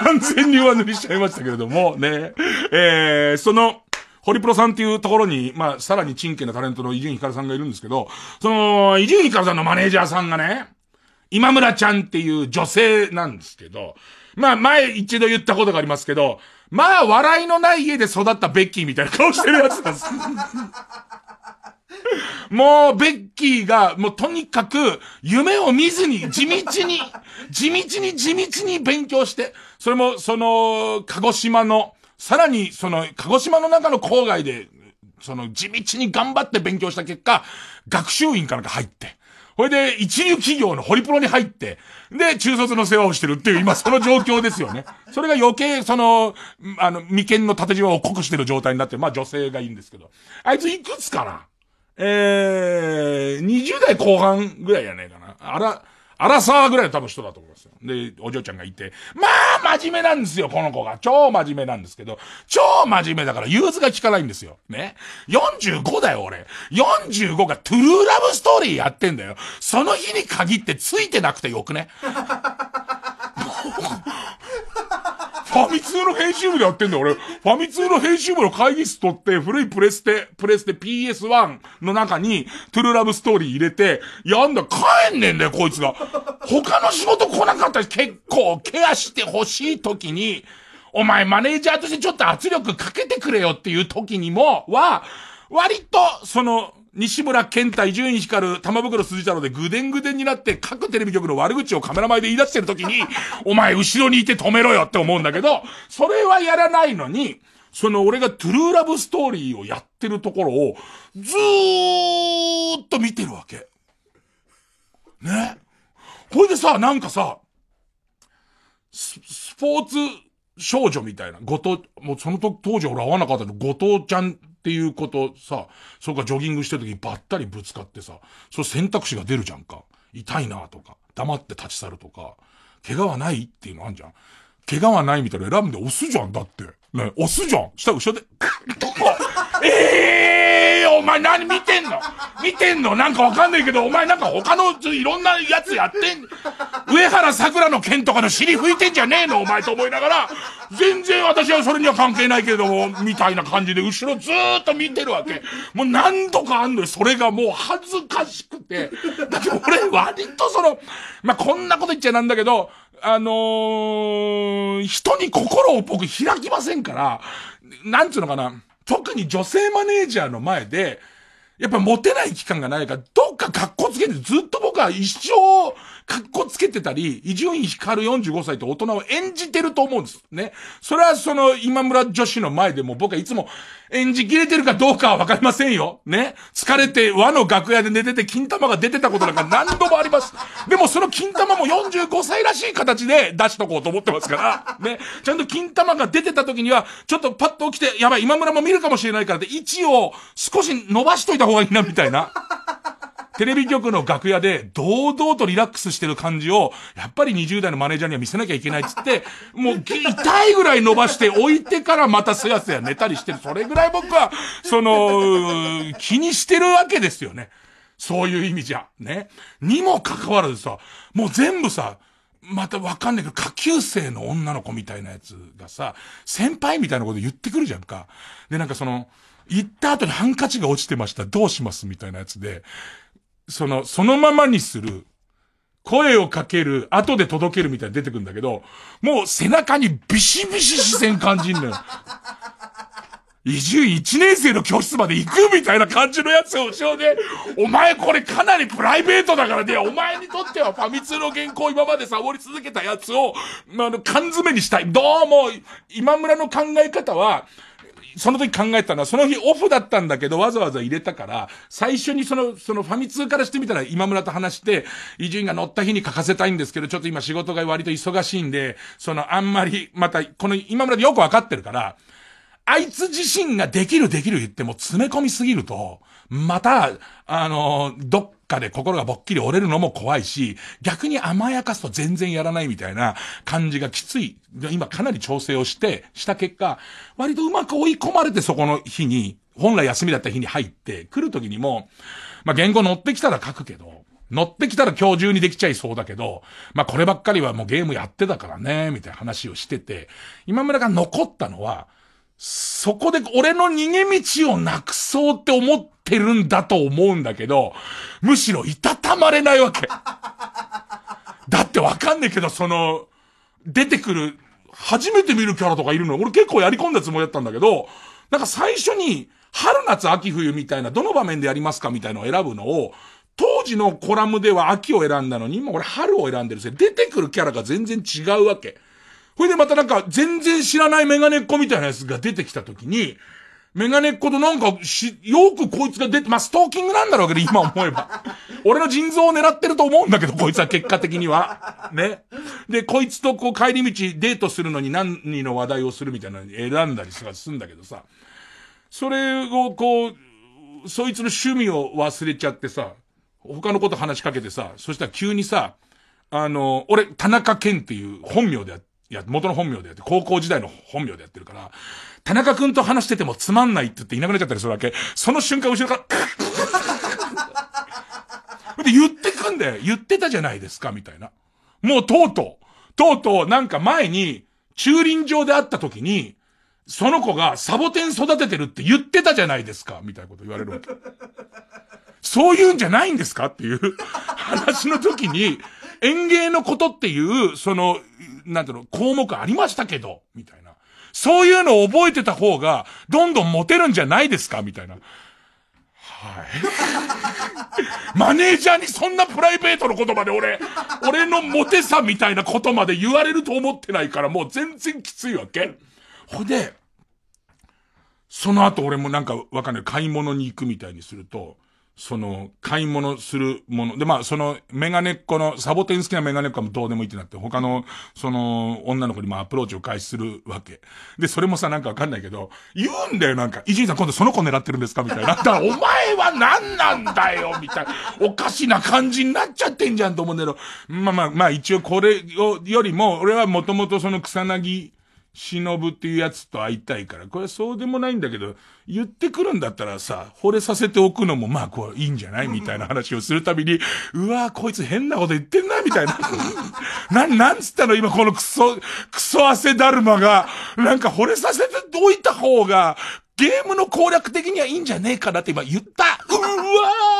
完全に上塗りしちゃいましたけれども、ね。えー、その、ホリプロさんっていうところに、まあ、さらにチンケなタレントの伊集院光さんがいるんですけど、その、伊集院光さんのマネージャーさんがね、今村ちゃんっていう女性なんですけど、まあ前一度言ったことがありますけど、まあ笑いのない家で育ったベッキーみたいな顔してるやつなんです。もう、ベッキーが、もうとにかく、夢を見ずに、地道に、地道に地道に勉強して、それも、その、鹿児島の、さらに、その、鹿児島の中の郊外で、その、地道に頑張って勉強した結果、学習院かなんか入って。ほいで、一流企業のホリプロに入って、で、中卒の世話をしてるっていう、今その状況ですよね。それが余計、その、あの、眉間の縦じわを濃くしてる状態になってる。まあ女性がいいんですけど。あいついくつかなえー、20代後半ぐらいやねえかな。あら、あらさーぐらいの多分人だと思う。で、お嬢ちゃんがいて、まあ、真面目なんですよ、この子が。超真面目なんですけど、超真面目だから、融通が効かないんですよ。ね。45だよ、俺。45がトゥルーラブストーリーやってんだよ。その日に限ってついてなくてよくね。ファミ通の編集部でやってんだよ、俺。ファミ通の編集部の会議室取って、古いプレステ、プレステ PS1 の中に、トゥルーラブストーリー入れて、やんだ、帰んねんだよ、こいつが。他の仕事来なかったし、結構ケアしてほしい時に、お前マネージャーとしてちょっと圧力かけてくれよっていう時にも、は、割と、その、西村健太、伊集院光、玉袋筋太郎でぐでんぐでんになって各テレビ局の悪口をカメラ前で言い出してる時に、お前後ろにいて止めろよって思うんだけど、それはやらないのに、その俺がトゥルーラブストーリーをやってるところを、ずーっと見てるわけ。ね。ほいでさ、なんかさ、ススポーツ少女みたいな、ごと、もうその時当時俺会わなかったの、後藤ちゃんっていうことさ、そこかジョギングしてる時きばったりぶつかってさ、そう選択肢が出るじゃんか。痛いなとか、黙って立ち去るとか、怪我はないっていうのあんじゃん。怪我はないみたいな選んで押すじゃん、だって。ね、押すじゃん。したら後ろで、え えー、お前何見てんの見てんのなんかわかんないけど、お前なんか他のいろんなやつやってん、上原桜の剣とかの尻拭いてんじゃねえのお前と思いながら、全然私はそれには関係ないけれども、みたいな感じで後ろずーっと見てるわけ。もう何度かあんのよ。それがもう恥ずかしくて。だって俺割とその、まあ、こんなこと言っちゃなんだけど、あのー、人に心を僕開きませんから、なんつうのかな、特に女性マネージャーの前で、やっぱモテない期間がないから、どっか格好つけてずっと僕は一生、かっこつけてたり、伊集院光45歳って大人を演じてると思うんです。ね。それはその今村女子の前でも僕はいつも演じきれてるかどうかはわかりませんよ。ね。疲れて和の楽屋で寝てて金玉が出てたことなんか何度もあります。でもその金玉も45歳らしい形で出しとこうと思ってますから、ね。ちゃんと金玉が出てた時には、ちょっとパッと起きて、やばい、今村も見るかもしれないからって位置を少し伸ばしといた方がいいな、みたいな。テレビ局の楽屋で堂々とリラックスしてる感じを、やっぱり20代のマネージャーには見せなきゃいけないっつって、もう痛いぐらい伸ばして置いてからまたすやすや寝たりしてる。それぐらい僕は、その、気にしてるわけですよね。そういう意味じゃ。ね。にもかかわらずさ、もう全部さ、またわかんないけど、下級生の女の子みたいなやつがさ、先輩みたいなこと言ってくるじゃんか。で、なんかその、行った後にハンカチが落ちてました。どうしますみたいなやつで、その、そのままにする、声をかける、後で届けるみたいに出てくるんだけど、もう背中にビシビシ視線感じんのよ。移住1年生の教室まで行くみたいな感じのやつを後ろで、お前これかなりプライベートだからね、お前にとってはファミ通の原稿今までサボり続けたやつを、まあ、あの、缶詰にしたい。どうも、今村の考え方は、その時考えたのは、その日オフだったんだけど、わざわざ入れたから、最初にその、そのファミ通からしてみたら今村と話して、伊集院が乗った日に書かせたいんですけど、ちょっと今仕事が割と忙しいんで、そのあんまり、また、この今村でよくわかってるから、あいつ自身ができるできる言っても詰め込みすぎると、また、あの、どっかで心がぼっきり折れるのも怖いし、逆に甘やかすと全然やらないみたいな感じがきつい。今かなり調整をして、した結果、割とうまく追い込まれてそこの日に、本来休みだった日に入って、来る時にも、まあ、原稿乗ってきたら書くけど、乗ってきたら今日中にできちゃいそうだけど、まあ、こればっかりはもうゲームやってたからね、みたいな話をしてて、今村が残ったのは、そこで俺の逃げ道をなくそうって思ってるんだと思うんだけど、むしろいたたまれないわけ。だってわかんねえけど、その、出てくる、初めて見るキャラとかいるの俺結構やり込んだつもりだったんだけど、なんか最初に、春夏秋冬みたいな、どの場面でやりますかみたいなのを選ぶのを、当時のコラムでは秋を選んだのに、今俺春を選んでるせい出てくるキャラが全然違うわけ。ほいでまたなんか、全然知らないメガネっ子みたいなやつが出てきたときに、メガネっ子となんかし、よくこいつが出て、まあ、ストーキングなんだろうけど、今思えば。俺の腎臓を狙ってると思うんだけど、こいつは結果的には。ね。で、こいつとこう帰り道デートするのに何人の話題をするみたいなの選んだりするんだけどさ。それをこう、そいつの趣味を忘れちゃってさ、他のこと話しかけてさ、そしたら急にさ、あの、俺、田中健っていう本名でやっいや、元の本名でやって、高校時代の本名でやってるから、田中くんと話しててもつまんないって言っていなくなっちゃったりするわけ。その瞬間後ろから、で、言ってくんだよ。言ってたじゃないですか、みたいな。もうとうとう、とうとうなんか前に、駐輪場で会った時に、その子がサボテン育ててるって言ってたじゃないですか、みたいなこと言われるわけ。そういうんじゃないんですかっていう話の時に、園芸のことっていう、その、なんていうの、項目ありましたけど、みたいな。そういうのを覚えてた方が、どんどんモテるんじゃないですかみたいな。はい。マネージャーにそんなプライベートのことまで俺、俺のモテさみたいなことまで言われると思ってないからもう全然きついわけ。ほで、その後俺もなんかわかんない。買い物に行くみたいにすると、その、買い物するもの。で、まあ、その、メガネっ子の、サボテン好きなメガネっ子もどうでもいいってなって、他の、その、女の子にもアプローチを開始するわけ。で、それもさ、なんかわかんないけど、言うんだよ、なんか、伊集院さん今度その子狙ってるんですかみたいな。だから、お前は何なんだよみたいな。おかしな感じになっちゃってんじゃんと思うんだけど、まあまあ、まあ、一応これを、よりも、俺はもともとその草薙忍っていうやつと会いたいから、これはそうでもないんだけど、言ってくるんだったらさ、惚れさせておくのもまあこういいんじゃないみたいな話をするたびに、うわーこいつ変なこと言ってんなみたいな。な、なんつったの今このクソ、クソ汗だるまが、なんか惚れさせておいた方が、ゲームの攻略的にはいいんじゃねえかなって今言ったうわー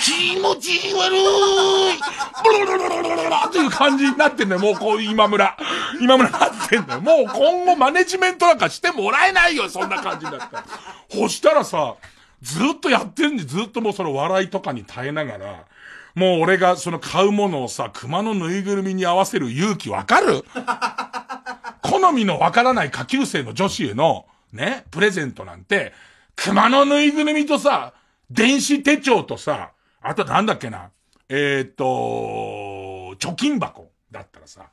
気持ち悪いブルルルルルルルっていう感じになってんだよ、もうこう、今村。今村なってんだよ。もう今後マネジメントなんかしてもらえないよ、そんな感じになったほしたらさ、ずっとやってるんで、ずっともうその笑いとかに耐えながら、もう俺がその買うものをさ、熊のぬいぐるみに合わせる勇気わかる好みのわからない下級生の女子への、ね、プレゼントなんて、熊のぬいぐるみとさ、電子手帳とさ、あとなんだっけな。えー、っと、貯金箱だったらさ、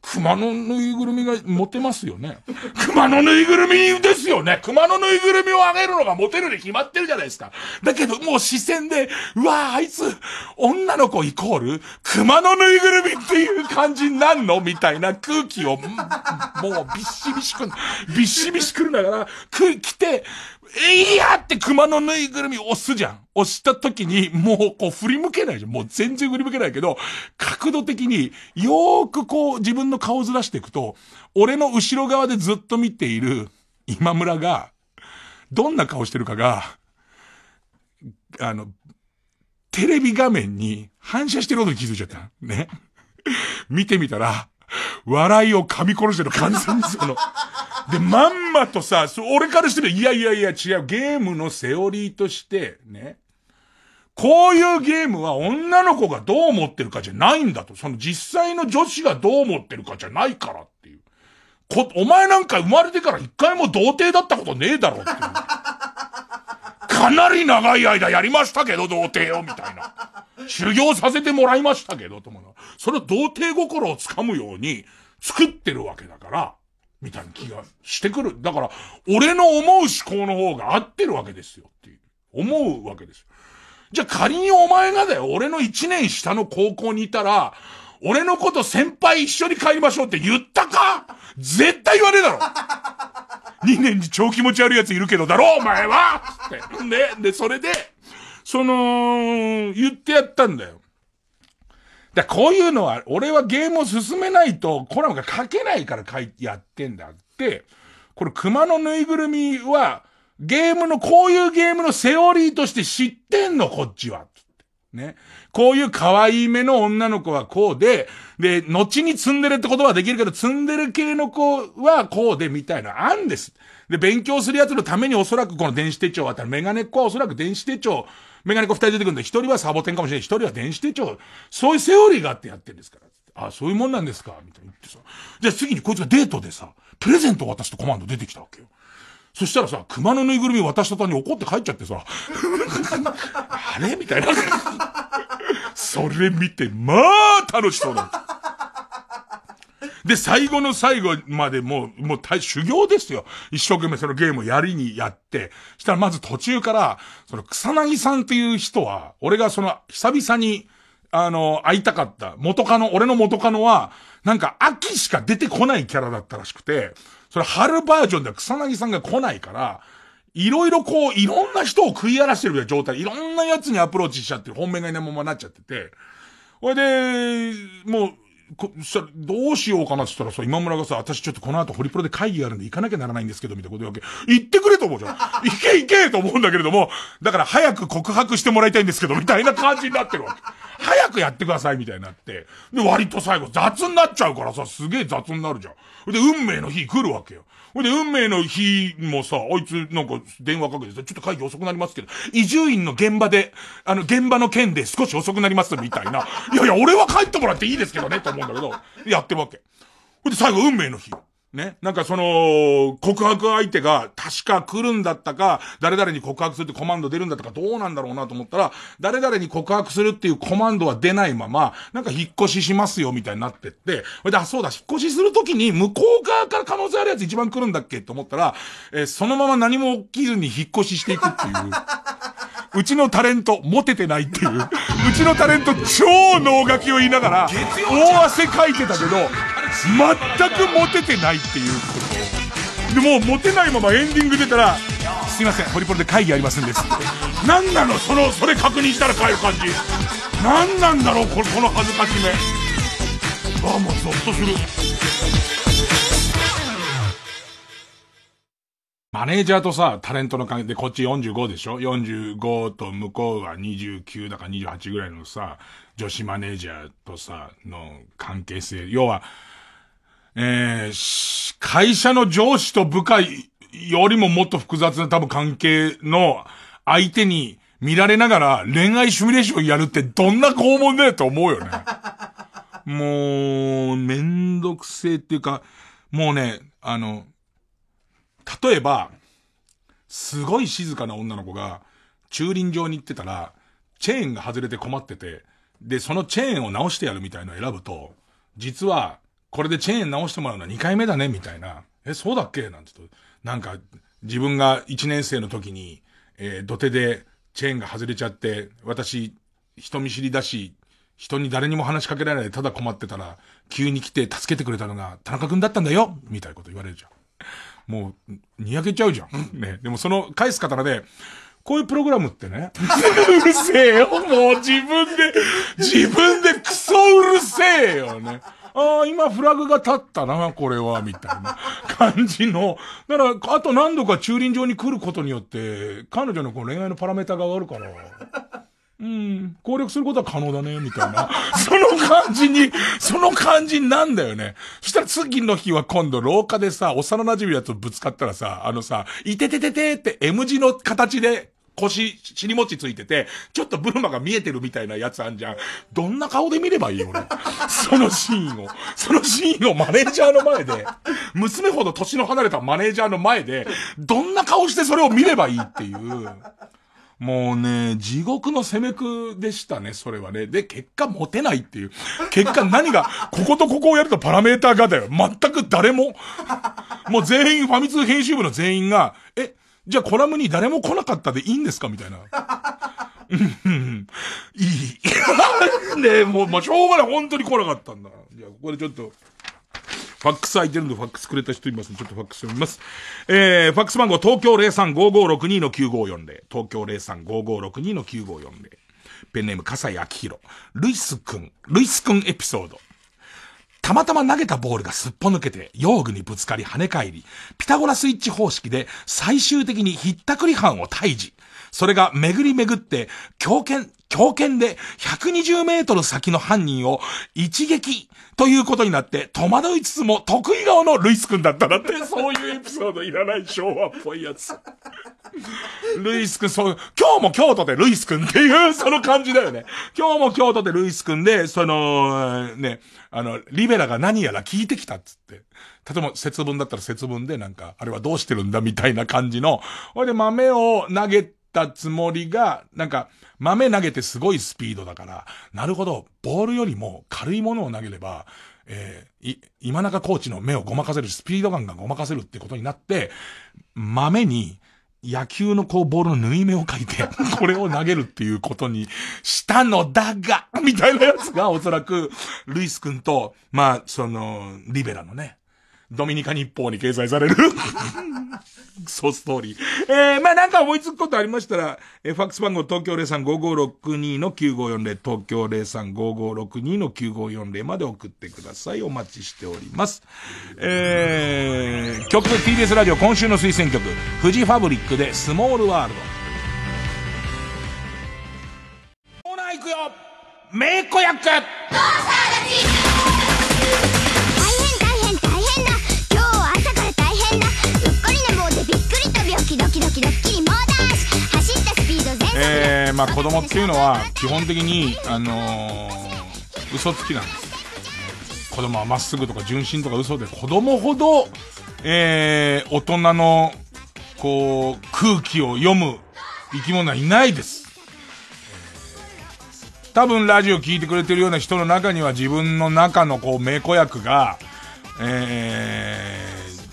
熊のぬいぐるみがモテますよね。熊のぬいぐるみですよね。熊のぬいぐるみをあげるのがモテるに決まってるじゃないですか。だけどもう視線で、うわぁ、あいつ、女の子イコール、熊のぬいぐるみっていう感じになんのみたいな空気を、もうびっしびしく、びっしびしくるながら、空気来て、えいやって熊のぬいぐるみ押すじゃん。押した時に、もうこう振り向けないじゃん。もう全然振り向けないけど、角度的に、よーくこう自分の顔ずらしていくと、俺の後ろ側でずっと見ている今村が、どんな顔してるかが、あの、テレビ画面に反射してることに気づいちゃった。ね。見てみたら、笑いを噛み殺してる完全にその、で、まんまとさ、俺からしてる、いやいやいや違う、ゲームのセオリーとして、ね。こういうゲームは女の子がどう思ってるかじゃないんだと。その実際の女子がどう思ってるかじゃないからっていう。こ、お前なんか生まれてから一回も童貞だったことねえだろっていう。かなり長い間やりましたけど、童貞を、みたいな。修行させてもらいましたけど、ともな。その童貞心をつかむように作ってるわけだから、みたいな気がしてくる。だから、俺の思う思考の方が合ってるわけですよっていう。思うわけですじゃあ仮にお前がだよ、俺の一年下の高校にいたら、俺のこと先輩一緒に帰りましょうって言ったか絶対言わねえだろ !2 年に超気持ち悪い奴いるけどだろお前はつって。で、で、それで、その、言ってやったんだよ。だこういうのは、俺はゲームを進めないと、コラムが書けないから書いてやってんだって、これ熊のぬいぐるみは、ゲームの、こういうゲームのセオリーとして知ってんの、こっちは。ね。こういう可愛い目の女の子はこうで、で、後にツンデレって言葉はできるけど、ツンデレ系の子はこうで、みたいな、あんです。で、勉強する奴のためにおそらくこの電子手帳あったら、メガネっ子はおそらく電子手帳、メガネっ子二人出てくるんで、一人はサボテンかもしれない、一人は電子手帳、そういうセオリーがあってやってるんですから。あ、そういうもんなんですかみたいな言ってさ。じゃあ次にこいつがデートでさ、プレゼントを渡すとコマンド出てきたわけよ。そしたらさ、熊のぬいぐるみ渡した途端に怒って帰っちゃってさ、あれみたいな。それ見て、まあ、楽しそうだ。で、最後の最後までもう、もう大、修行ですよ。一生懸命そのゲームをやりにやって、したらまず途中から、その草薙さんっていう人は、俺がその、久々に、あの、会いたかった、元カノ、俺の元カノは、なんか秋しか出てこないキャラだったらしくて、それ春バージョンでは草薙さんが来ないから、いろいろこう、いろんな人を食い荒らしてるような状態、いろんなやつにアプローチしちゃって、本命がいないままなっちゃってて、ほいで、もう、こ、さ、したら、どうしようかなって言ったらさ、今村がさ、私ちょっとこの後ホリプロで会議があるんで行かなきゃならないんですけど、みたいなこと言うわけ。行ってくれと思うじゃん。行け行けと思うんだけれども、だから早く告白してもらいたいんですけど、みたいな感じになってるわけ。早くやってください、みたいになって。で、割と最後雑になっちゃうからさ、すげえ雑になるじゃん。で、運命の日来るわけよ。ほいで、運命の日もさ、あいつなんか電話かけてさ、ちょっと会議遅くなりますけど、移住院の現場で、あの、現場の件で少し遅くなりますみたいな。いやいや、俺は帰ってもらっていいですけどね、と思うんだけど、やってるわけ。ほいで、最後、運命の日。ね。なんかその、告白相手が確か来るんだったか、誰々に告白するってコマンド出るんだったかどうなんだろうなと思ったら、誰々に告白するっていうコマンドは出ないまま、なんか引っ越ししますよみたいになってって、ほいで、あ、そうだ、引っ越しするときに向こう側から可能性あるやつ一番来るんだっけと思ったら、えー、そのまま何も起きずに引っ越ししていくっていう。うちのタレント、モテてないっていう。うちのタレント、超脳書きを言いながら、大汗かいてたけど、全くモテてないっていうことでもうモテないままエンディング出たら「すいませんホリポロで会議ありますんです」何なのそのそれ確認したら帰る感じ何なんだろうここの恥ずかしめあもうゾッとするマネージャーとさ、タレントの関係で、こっち45でしょ ?45 と向こうは29だか28ぐらいのさ、女子マネージャーとさ、の関係性。要は、えー、会社の上司と部下よりももっと複雑な多分関係の相手に見られながら恋愛シミュレーションやるってどんな拷問だよと思うよね。もう、めんどくせえっていうか、もうね、あの、例えば、すごい静かな女の子が駐輪場に行ってたら、チェーンが外れて困ってて、で、そのチェーンを直してやるみたいのを選ぶと、実は、これでチェーン直してもらうのは2回目だね、みたいな。え、そうだっけなんて言うと、なんか、自分が1年生の時に、えー、土手でチェーンが外れちゃって、私、人見知りだし、人に誰にも話しかけられないただ困ってたら、急に来て助けてくれたのが田中くんだったんだよみたいなこと言われるじゃん。もう、にやけちゃうじゃん。ね。でもその返す刀で、こういうプログラムってね。うるせえよもう自分で、自分でクソうるせえよね。ああ、今フラグが立ったな、これは、みたいな 感じの。だから、あと何度か駐輪場に来ることによって、彼女のこう恋愛のパラメータが上がるから。うん、攻略することは可能だね、みたいな。その感じに、その感じなんだよね。そしたら次の日は今度廊下でさ、幼馴染やつぶつかったらさ、あのさ、いててててって M 字の形で腰、尻餅ついてて、ちょっとブルマが見えてるみたいなやつあんじゃん。どんな顔で見ればいい俺。そのシーンを。そのシーンをマネージャーの前で、娘ほど年の離れたマネージャーの前で、どんな顔してそれを見ればいいっていう。もうね、地獄の攻めくでしたね、それはね。で、結果持てないっていう。結果何が、こことここをやるとパラメーターがだよ。全く誰も。もう全員、ファミ通編集部の全員が、え、じゃあコラムに誰も来なかったでいいんですかみたいな。うん、いい。ねもう、まあ、しょうがない。本当に来なかったんだ。じゃあ、ここでちょっと、ファックス空いてるのファックスくれた人いますので、ちょっとファックス読みます。えー、ファックス番号、東京035562の9540。東京035562の9540。ペンネーム、笠井明宏。ルイスくん。ルイスくんエピソード。たまたま投げたボールがすっぽ抜けて、用具にぶつかり跳ね返り、ピタゴラスイッチ方式で最終的にひったくり犯を退治。それが巡り巡って、狂犬、狂犬で120メートル先の犯人を一撃ということになって戸惑いつつも得意顔のルイス君だったなって、そういうエピソードいらない昭和っぽいやつ。ルイス君、そう、今日も京都でルイスくんっていう、その感じだよね。今日も京都でルイスくんで、その、ね、あの、リベラが何やら聞いてきたっつって。例えば節分だったら節分でなんか、あれはどうしてるんだみたいな感じの。ほいで豆を投げたつもりが、なんか、豆投げてすごいスピードだから、なるほど、ボールよりも軽いものを投げれば、えー、い、今中コーチの目をごまかせる、スピード感がごまかせるってことになって、豆に、野球のこう、ボールの縫い目を書いて、これを投げるっていうことにしたのだが、みたいなやつが、おそらく、ルイス君と、まあ、その、リベラのね、ドミニカ日報に掲載される クソストーリー。えー、まあ、なんか思いつくことありましたら、えー、ファックス番号東京035562の9540、東京035562の9540まで送ってください。お待ちしております。えー、曲、TBS ラジオ今週の推薦曲、富士ファブリックでスモールワールド。コーナー行くよ名子役どうしたらえー、まあ子供っていうのは基本的に、あのー、嘘つきなんです。子供はまっすぐとか純真とか嘘で、子供ほど、えー、大人の、こう、空気を読む生き物はいないです。多分ラジオ聞いてくれてるような人の中には自分の中のこう、名子役が、え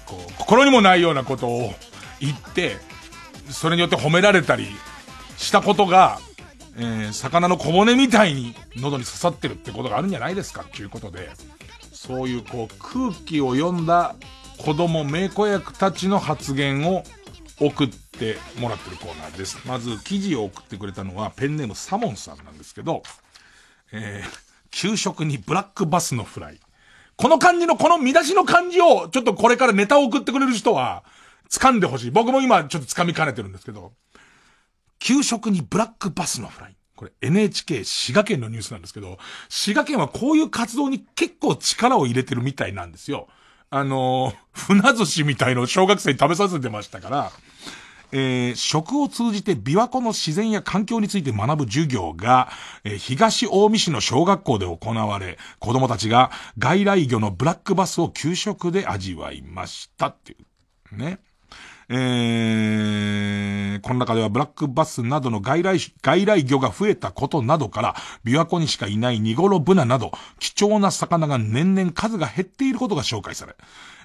ー、心にもないようなことを言って、それによって褒められたり、したことが、えー、魚の小骨みたいに喉に刺さってるってことがあるんじゃないですかっていうことで、そういうこう空気を読んだ子供名子役たちの発言を送ってもらってるコーナーです。まず記事を送ってくれたのはペンネームサモンさんなんですけど、えー、給食にブラックバスのフライ。この感じの、この見出しの感じを、ちょっとこれからネタを送ってくれる人は、掴んでほしい。僕も今、ちょっと掴みかねてるんですけど、給食にブラックバスのフライ。これ NHK 滋賀県のニュースなんですけど、滋賀県はこういう活動に結構力を入れてるみたいなんですよ。あのー、船寿司みたいのを小学生に食べさせてましたから、えー、食を通じて琵琶湖の自然や環境について学ぶ授業が、えー、東大見市の小学校で行われ、子供たちが外来魚のブラックバスを給食で味わいましたっていう。ね。えー、この中ではブラックバスなどの外来、外来魚が増えたことなどから、琵琶湖にしかいないニゴロブナなど、貴重な魚が年々数が減っていることが紹介され、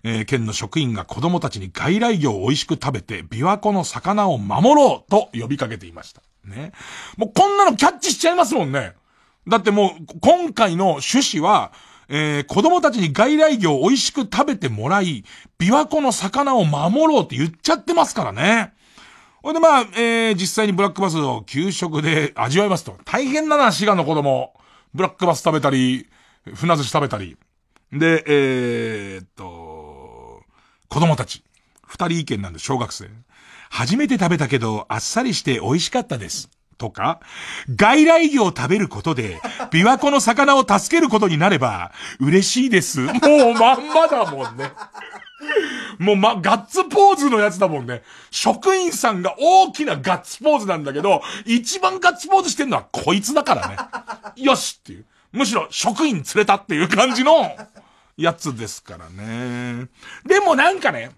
えー、県の職員が子供たちに外来魚を美味しく食べて、琵琶湖の魚を守ろうと呼びかけていました。ね。もうこんなのキャッチしちゃいますもんね。だってもう、今回の趣旨は、えー、子供たちに外来魚を美味しく食べてもらい、琵琶湖の魚を守ろうって言っちゃってますからね。ほんでまあ、えー、実際にブラックバスを給食で 味わいますと。大変だな、滋賀の子供。ブラックバス食べたり、船寿司食べたり。で、えー、っと、子供たち。二人意見なんで、小学生。初めて食べたけど、あっさりして美味しかったです。とか、外来魚を食べることで、琵琶湖の魚を助けることになれば、嬉しいです。もうまんまだもんね。もうま、ガッツポーズのやつだもんね。職員さんが大きなガッツポーズなんだけど、一番ガッツポーズしてんのはこいつだからね。よしっていう。むしろ職員連れたっていう感じのやつですからね。でもなんかね、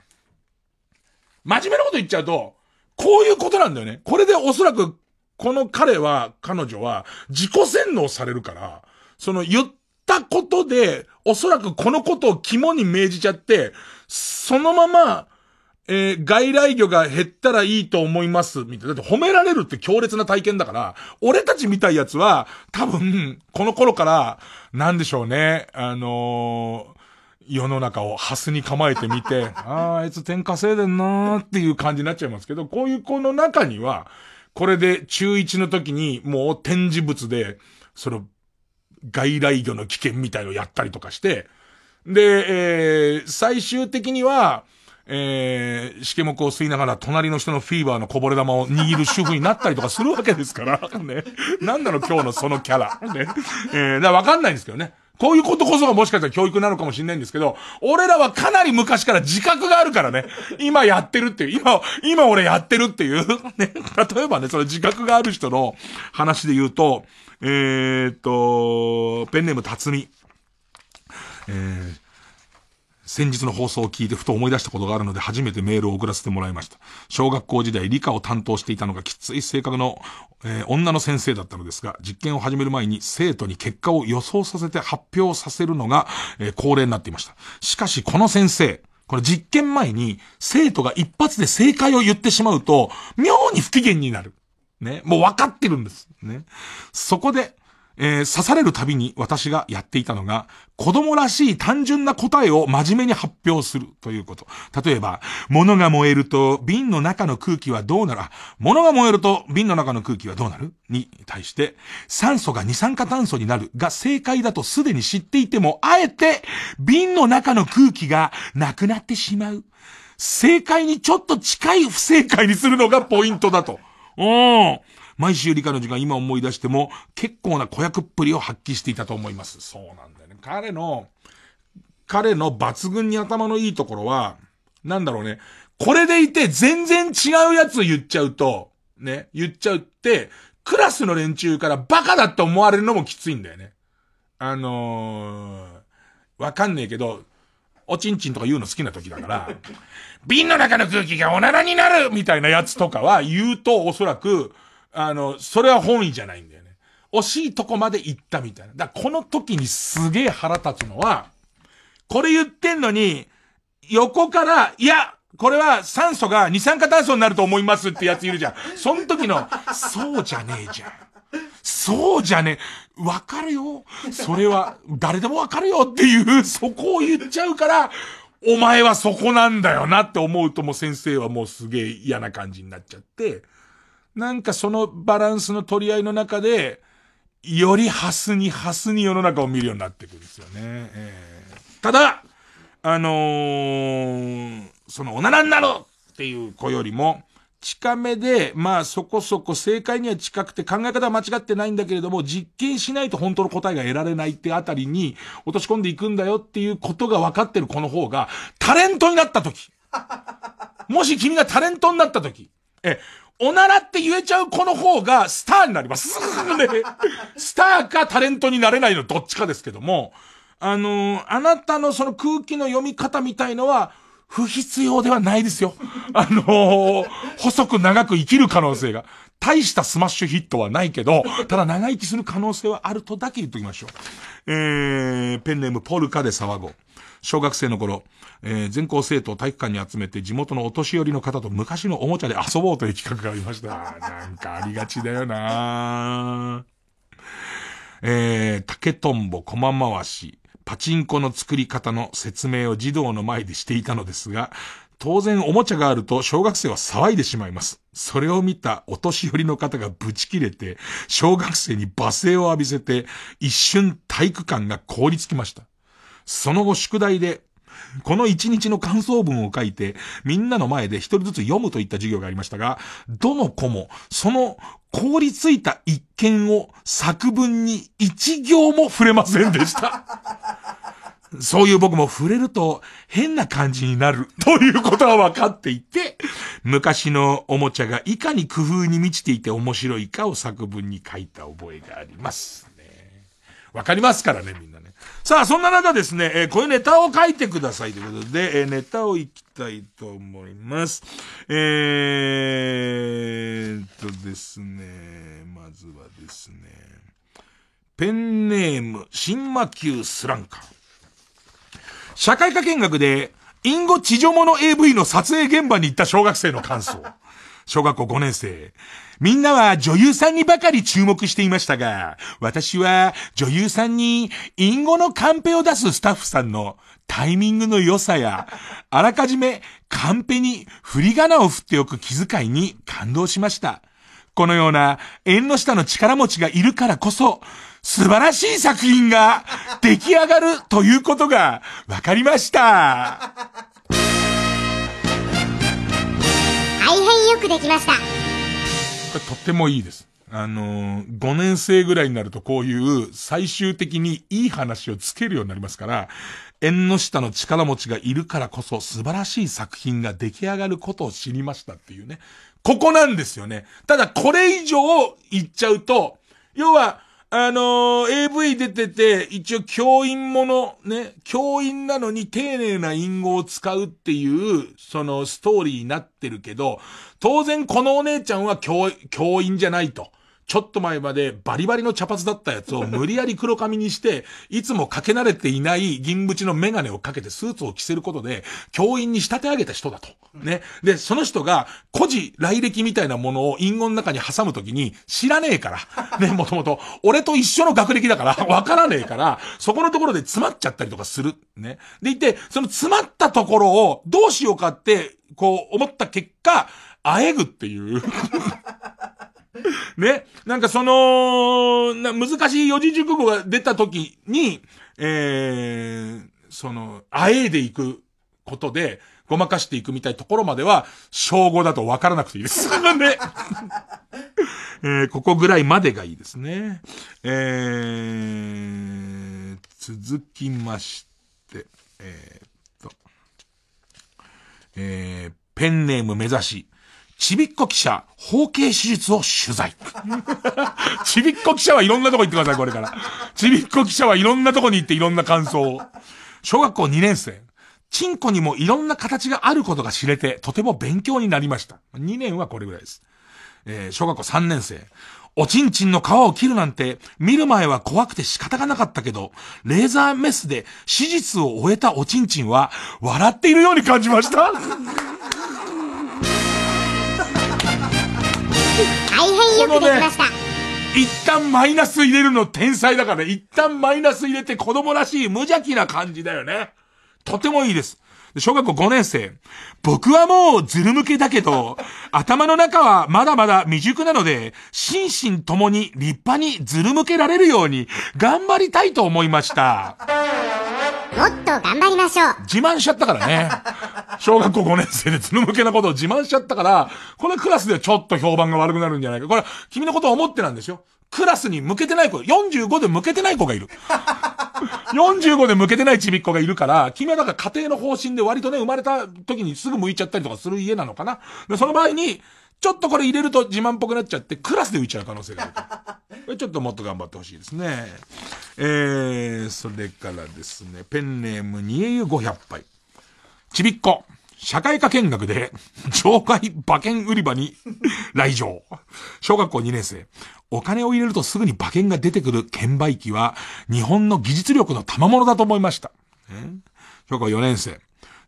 真面目なこと言っちゃうと、こういうことなんだよね。これでおそらくこの彼は、彼女は、自己洗脳されるから、その言ったことで、おそらくこのことを肝に銘じちゃって、そのまま、えー、外来魚が減ったらいいと思います、みたいな。だって褒められるって強烈な体験だから、俺たちみたいやつは、多分、この頃から、なんでしょうね、あのー世の中をハスに構えてみて、ああ、あいつ天下いでんなーっていう感じになっちゃいますけど、こういう子の中には、これで中1の時にもう展示物で、その、外来魚の危険みたいのやったりとかして、で、えー、最終的には、えー、しけもくを吸いながら隣の人のフィーバーのこぼれ玉を握る主婦になったりとかするわけですから、ね。なんなの今日のそのキャラ。ね。えー、だからわかんないんですけどね。こういうことこそがもしかしたら教育なのかもしれないんですけど、俺らはかなり昔から自覚があるからね、今やってるっていう、今、今俺やってるっていう、ね、例えばね、その自覚がある人の話で言うと、えー、っと、ペンネーム辰巳。えー、先日の放送を聞いてふと思い出したことがあるので初めてメールを送らせてもらいました。小学校時代理科を担当していたのがきつい性格の、えー、女の先生だったのですが、実験を始める前に生徒に結果を予想させて発表させるのが、えー、恒例になっていました。しかしこの先生、これ実験前に生徒が一発で正解を言ってしまうと、妙に不機嫌になる。ね。もう分かってるんです。ね。そこで、えー、刺されるたびに私がやっていたのが、子供らしい単純な答えを真面目に発表するということ。例えば、物が燃えると瓶の中の空気はどうなら、物が燃えると瓶の中の空気はどうなるに対して、酸素が二酸化炭素になるが正解だとすでに知っていても、あえて瓶の中の空気がなくなってしまう。正解にちょっと近い不正解にするのがポイントだと。うん。毎週理科の時間今思い出しても、結構な子役っぷりを発揮していたと思います。そうなんだよね。彼の、彼の抜群に頭のいいところは、なんだろうね。これでいて全然違うやつ言っちゃうと、ね、言っちゃうって、クラスの連中からバカだって思われるのもきついんだよね。あのー、わかんねえけど、おちんちんとか言うの好きな時だから、瓶の中の空気がおならになるみたいなやつとかは言うとおそらく、あの、それは本意じゃないんだよね。惜しいとこまで行ったみたいな。だこの時にすげえ腹立つのは、これ言ってんのに、横から、いや、これは酸素が二酸化炭素になると思いますってやついるじゃん。その時の、そうじゃねえじゃん。そうじゃねえ。わかるよ。それは、誰でもわかるよっていう、そこを言っちゃうから、お前はそこなんだよなって思うとも先生はもうすげえ嫌な感じになっちゃって、なんかそのバランスの取り合いの中で、よりハスにハスに世の中を見るようになっていくんですよね。えー、ただ、あのー、そのおならになろうっていう子よりも、近めで、まあそこそこ正解には近くて考え方は間違ってないんだけれども、実験しないと本当の答えが得られないってあたりに落とし込んでいくんだよっていうことが分かってる子の方が、タレントになった時。もし君がタレントになった時。え、おならって言えちゃう子の方がスターになります。スターかタレントになれないのどっちかですけども、あのー、あなたのその空気の読み方みたいのは、不必要ではないですよ。あのー、細く長く生きる可能性が。大したスマッシュヒットはないけど、ただ長生きする可能性はあるとだけ言っときましょう。えー、ペンネームポルカで騒ごう。小学生の頃、えー、全校生徒を体育館に集めて地元のお年寄りの方と昔のおもちゃで遊ぼうという企画がありました。なんかありがちだよなえー、竹とんぼ、駒回し、パチンコの作り方の説明を児童の前でしていたのですが、当然おもちゃがあると小学生は騒いでしまいます。それを見たお年寄りの方がブチ切れて、小学生に罵声を浴びせて、一瞬体育館が凍りつきました。その後宿題でこの1日の感想文を書いて、みんなの前で一人ずつ読むといった授業がありましたが、どの子も、その凍りついた一件を作文に一行も触れませんでした。そういう僕も触れると変な感じになるということは分かっていて、昔のおもちゃがいかに工夫に満ちていて面白いかを作文に書いた覚えがあります、ね。わかりますからね、みんな。さあ、そんな中ですね、えー、こういうネタを書いてくださいということで、えー、ネタをいきたいと思います。えーとですね、まずはですね、ペンネーム、新魔球スランカ。社会科見学で、インゴ地上の AV の撮影現場に行った小学生の感想。小学校5年生。みんなは女優さんにばかり注目していましたが、私は女優さんに隠語のカンペを出すスタッフさんのタイミングの良さや、あらかじめカンペに振り仮名を振っておく気遣いに感動しました。このような縁の下の力持ちがいるからこそ、素晴らしい作品が出来上がるということが分かりました。大変よくできました。これとってもいいです。あのー、5年生ぐらいになるとこういう最終的にいい話をつけるようになりますから、縁の下の力持ちがいるからこそ素晴らしい作品が出来上がることを知りましたっていうね。ここなんですよね。ただこれ以上言っちゃうと、要は、あのー、AV 出てて、一応教員もの、ね、教員なのに丁寧な隠語を使うっていう、そのストーリーになってるけど、当然このお姉ちゃんは教、教員じゃないと。ちょっと前までバリバリの茶髪だったやつを無理やり黒髪にして、いつもかけ慣れていない銀縁のメガネをかけてスーツを着せることで、教員に仕立て上げた人だと。ね。で、その人が、孤児来歴みたいなものを隠語の中に挟むときに、知らねえから。ね、もともと、俺と一緒の学歴だから、わからねえから、そこのところで詰まっちゃったりとかする。ね。でいて、その詰まったところをどうしようかって、こう思った結果、あえぐっていう ね、なんかその、難しい四字熟語が出た時に、えー、その、あえいでいくことで、ごまかしていくみたいところまでは、称号だと分からなくていいです。ね。えー、ここぐらいまでがいいですね。えー、続きまして、えー、っと、えー、ペンネーム目指し。ちびっこ記者、包茎手術を取材。ちびっこ記者はいろんなとこ行ってください、これから。ちびっこ記者はいろんなとこに行っていろんな感想を。小学校2年生。チンコにもいろんな形があることが知れて、とても勉強になりました。2年はこれぐらいです。えー、小学校3年生。おちんちんの皮を切るなんて、見る前は怖くて仕方がなかったけど、レーザーメスで手術を終えたおちんちんは、笑っているように感じました。大変よくできました。一旦マイナス入れるの天才だから、一旦マイナス入れて子供らしい無邪気な感じだよね。とてもいいです。小学校5年生。僕はもうズル向けだけど、頭の中はまだまだ未熟なので、心身ともに立派にズル向けられるように頑張りたいと思いました。もっと頑張りましょう。自慢しちゃったからね。小学校5年生でつぬむけなことを自慢しちゃったから、このクラスでちょっと評判が悪くなるんじゃないか。これ、君のことを思ってなんですよ。クラスに向けてない子、45で向けてない子がいる。45 で向けてないちびっ子がいるから、君はなんか家庭の方針で割とね、生まれた時にすぐ向いちゃったりとかする家なのかな。で、その場合に、ちょっとこれ入れると自慢っぽくなっちゃって、クラスで浮いちゃう可能性がある。ちょっともっと頑張ってほしいですね。えー、それからですね、ペンネームにえゆ500杯。ちびっこ。社会科見学で、懲 戒馬券売り場に 来場。小学校2年生。お金を入れるとすぐに馬券が出てくる券売機は、日本の技術力の賜物だと思いました。小学校4年生。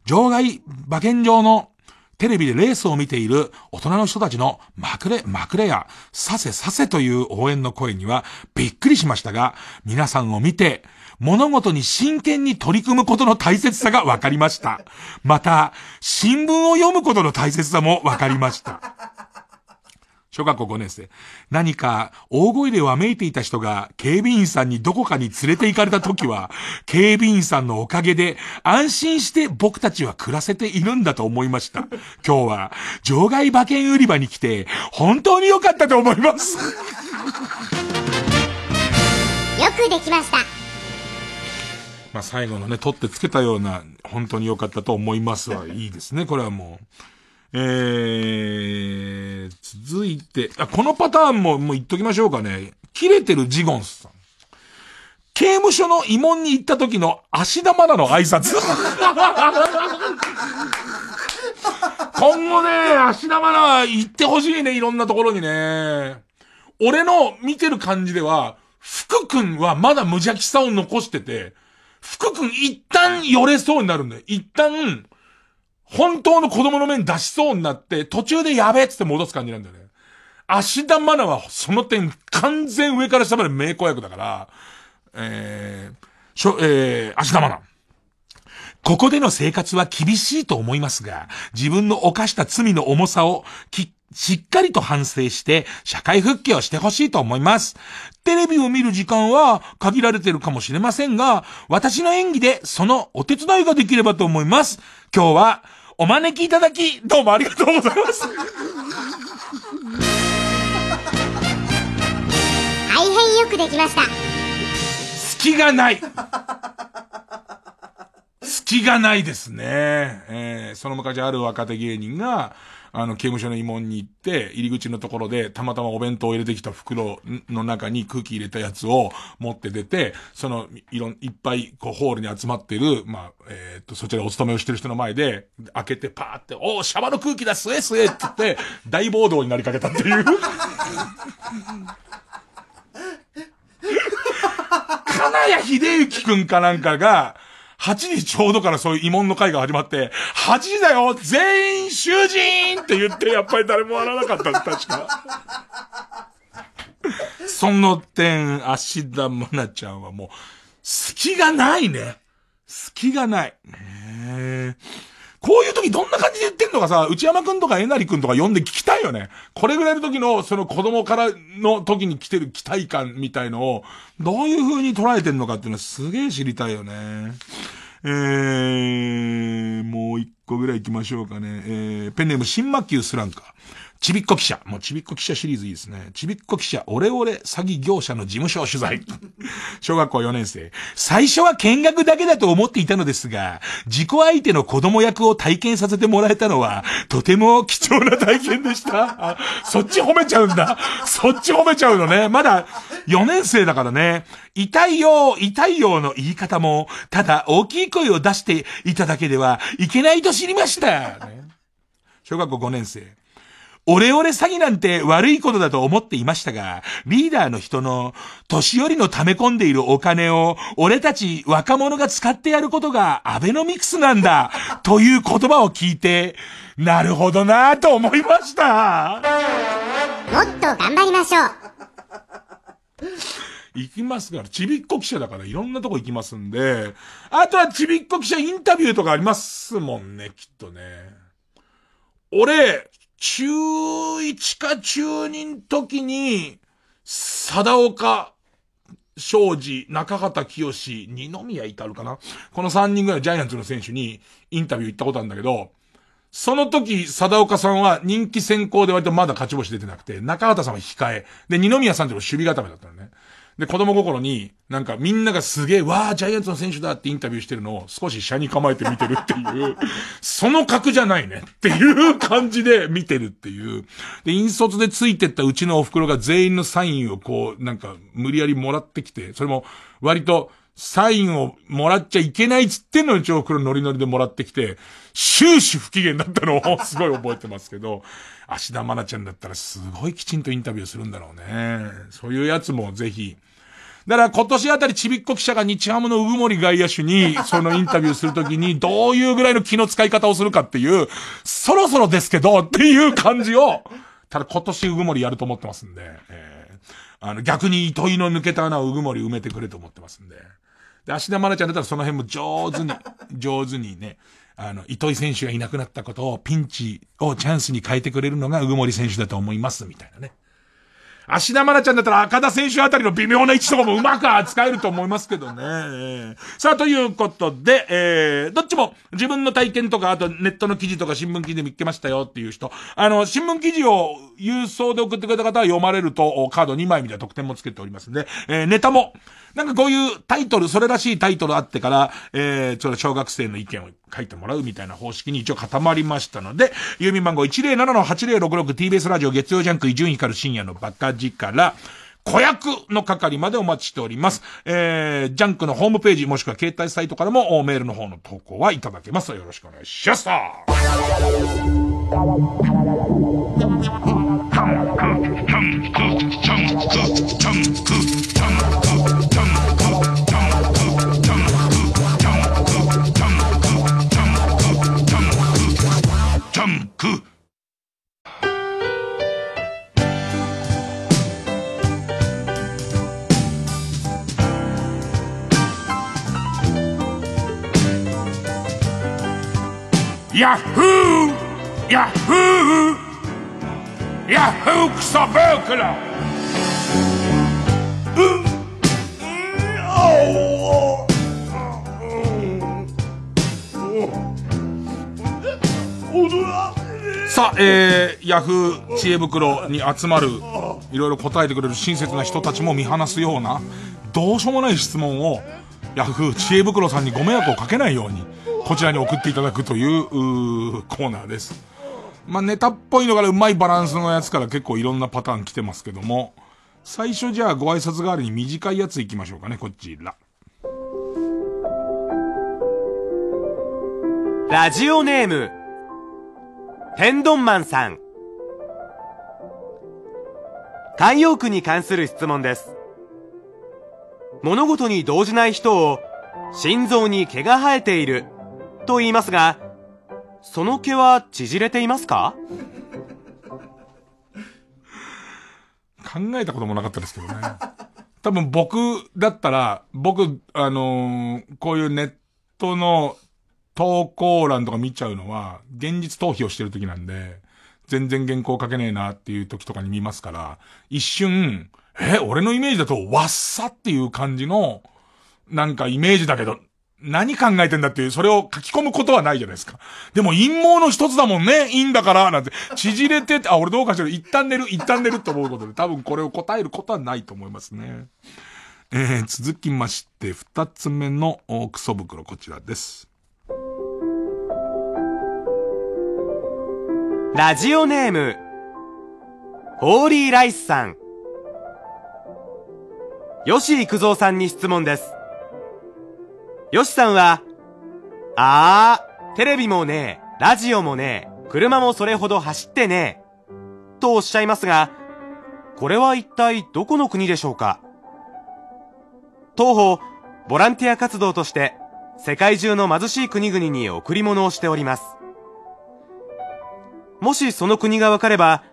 場外馬券場のテレビでレースを見ている大人の人たちのまくれ、まくれや、させさせという応援の声にはびっくりしましたが、皆さんを見て、物事に真剣に取り組むことの大切さが分かりました。また、新聞を読むことの大切さも分かりました。小学校5年生。何か、大声でわめいていた人が、警備員さんにどこかに連れて行かれた時は、警備員さんのおかげで、安心して僕たちは暮らせているんだと思いました。今日は、場外馬券売り場に来て、本当に良かったと思います。よくできました。まあ、最後のね、取ってつけたような、本当に良かったと思いますは、いいですね、これはもう。えー、続いて、あ、このパターンも、もう言っときましょうかね。切れてるジゴンスさん。刑務所の慰問に行った時の足玉なの挨拶。今後ね、足玉な行ってほしいね、いろんなところにね。俺の見てる感じでは、福くんはまだ無邪気さを残してて、福くん一旦寄れそうになるんだよ。一旦、本当の子供の面出しそうになって、途中でやべえっつって戻す感じなんだよね。芦田愛菜はその点完全上から下まで名子役だから、えー、しょ、えー、芦田愛菜。ここでの生活は厳しいと思いますが、自分の犯した罪の重さをき、しっかりと反省して、社会復帰をしてほしいと思います。テレビを見る時間は限られてるかもしれませんが、私の演技でそのお手伝いができればと思います。今日はお招きいただき、どうもありがとうございます。大変よくできました。隙がない。隙がないですね。えー、その昔ある若手芸人が、あの、刑務所の慰問に行って、入り口のところで、たまたまお弁当を入れてきた袋の中に空気入れたやつを持って出て、その、いろん、いっぱい、こう、ホールに集まってる、まあ、えー、っと、そちらでお勤めをしてる人の前で、開けてパーって、おー、シャバの空気だ、すえすえって言って、大暴動になりかけたっていう 金谷秀幸くんかなんかが、8時ちょうどからそういう慰問の会が始まって、8時だよ全員囚人って言って、やっぱり誰も笑わなかった確か。その点、芦田愛菜ちゃんはもう、隙がないね。隙がない。ねえ。こういう時どんな感じで言ってんのかさ、内山くんとかえなりくんとか呼んで聞きたいよね。これぐらいの時の、その子供からの時に来てる期待感みたいのを、どういう風に捉えてんのかっていうのはすげえ知りたいよね。えー、もう一個ぐらい行きましょうかね。えー、ペンネーム新魔球スランカー。ちびっこ記者。もうちびっこ記者シリーズいいですね。ちびっこ記者、オレオレ詐欺業者の事務所を取材。小学校4年生。最初は見学だけだと思っていたのですが、自己相手の子供役を体験させてもらえたのは、とても貴重な体験でした。そっち褒めちゃうんだ。そっち褒めちゃうのね。まだ4年生だからね。痛いよ、痛いよの言い方も、ただ大きい声を出していただけではいけないと知りました。小学校5年生。オレオレ詐欺なんて悪いことだと思っていましたが、リーダーの人の年寄りの溜め込んでいるお金を俺たち若者が使ってやることがアベノミクスなんだ という言葉を聞いて、なるほどなぁと思いました。もっと頑張りましょう。行きますから、ちびっこ記者だからいろんなとこ行きますんで、あとはちびっこ記者インタビューとかありますもんね、きっとね。俺、中1か中2の時に、貞岡、庄司、中畑清、二宮至るかなこの3人ぐらいジャイアンツの選手にインタビュー行ったことあるんだけど、その時、貞岡さんは人気先行で割とまだ勝ち星出てなくて、中畑さんは控え。で、二宮さんっては守備固めだったのね。で、子供心に、なんかみんながすげえ、わあ、ジャイアンツの選手だってインタビューしてるのを少し車に構えて見てるっていう、その格じゃないねっていう感じで見てるっていう。で、引率でついてったうちのお袋が全員のサインをこう、なんか無理やりもらってきて、それも割と、サインをもらっちゃいけないっつってんのに超黒ノリノリでもらってきて、終始不機嫌だったのを すごい覚えてますけど、芦田愛菜ちゃんだったらすごいきちんとインタビューするんだろうね。そういうやつもぜひ。だから今年あたりちびっこ記者が日ハムのうぐもり外野手に、そのインタビューするときに、どういうぐらいの気の使い方をするかっていう、そろそろですけどっていう感じを、ただ今年うぐもりやると思ってますんで、えー、あの逆に糸井の抜けた穴をうぐもり埋めてくれと思ってますんで。で、芦田愛菜ちゃんだったらその辺も上手に、上手にね、あの、糸井選手がいなくなったことを、ピンチをチャンスに変えてくれるのが、鵜森選手だと思います、みたいなね。芦田愛菜ちゃんだったら赤田選手あたりの微妙な位置とかもうまく扱えると思いますけどね。さあ、ということで、えー、どっちも自分の体験とか、あとネットの記事とか新聞記事で見つけましたよっていう人、あの、新聞記事を郵送で送ってくれた方は読まれると、カード2枚みたいな特典もつけておりますんで、えー、ネタも、なんかこういうタイトル、それらしいタイトルあってから、えー、ちょっと小学生の意見を書いてもらうみたいな方式に一応固まりましたので、郵便番号 107-8066TBS ラジオ月曜ジャンク伊集院光深夜のバカ力、子役の係までお待ちしております。えー、ジャンクのホームページもしくは携帯サイトからもメールの方の投稿はいただけます。よろしくお願いします。ヤフーヤフーヤフークソブークラうんうおさあ、えー、ヤフー知恵袋に集まる、いろいろ答えてくれる親切な人たちも見放すような、どうしようもない質問を、ヤフー知恵袋さんにご迷惑をかけないように、こちらに送っていただくという、うコーナーです。まあ、ネタっぽいのからうまいバランスのやつから結構いろんなパターン来てますけども、最初じゃあご挨拶代わりに短いやつ行きましょうかね、こちら。ラジオネーム、天丼マンさん。太陽区に関する質問です。物事に動じない人を、心臓に毛が生えていると言いますが、その毛は縮れていますか 考えたこともなかったですけどね。多分僕だったら、僕、あのー、こういうネットの投稿欄とか見ちゃうのは、現実逃避をしてる時なんで、全然原稿書けねえなっていう時とかに見ますから、一瞬、え、俺のイメージだと、わっさっていう感じの、なんかイメージだけど、何考えてんだっていう、それを書き込むことはないじゃないですか。でも陰謀の一つだもんね、陰だから、なんて。縮れてて、あ、俺どうかしら、一旦寝る、一旦寝ると思うことで、多分これを答えることはないと思いますね。えー、続きまして、二つ目のクソ袋、こちらです。ラジオネーム、ホーリーライスさん。吉幾三さんに質問です。よしさんは、あー、テレビもねえ、ラジオもねえ、車もそれほど走ってねえ、とおっしゃいますが、これは一体どこの国でしょうか当方、ボランティア活動として、世界中の貧しい国々に贈り物をしております。もしその国がわかれば、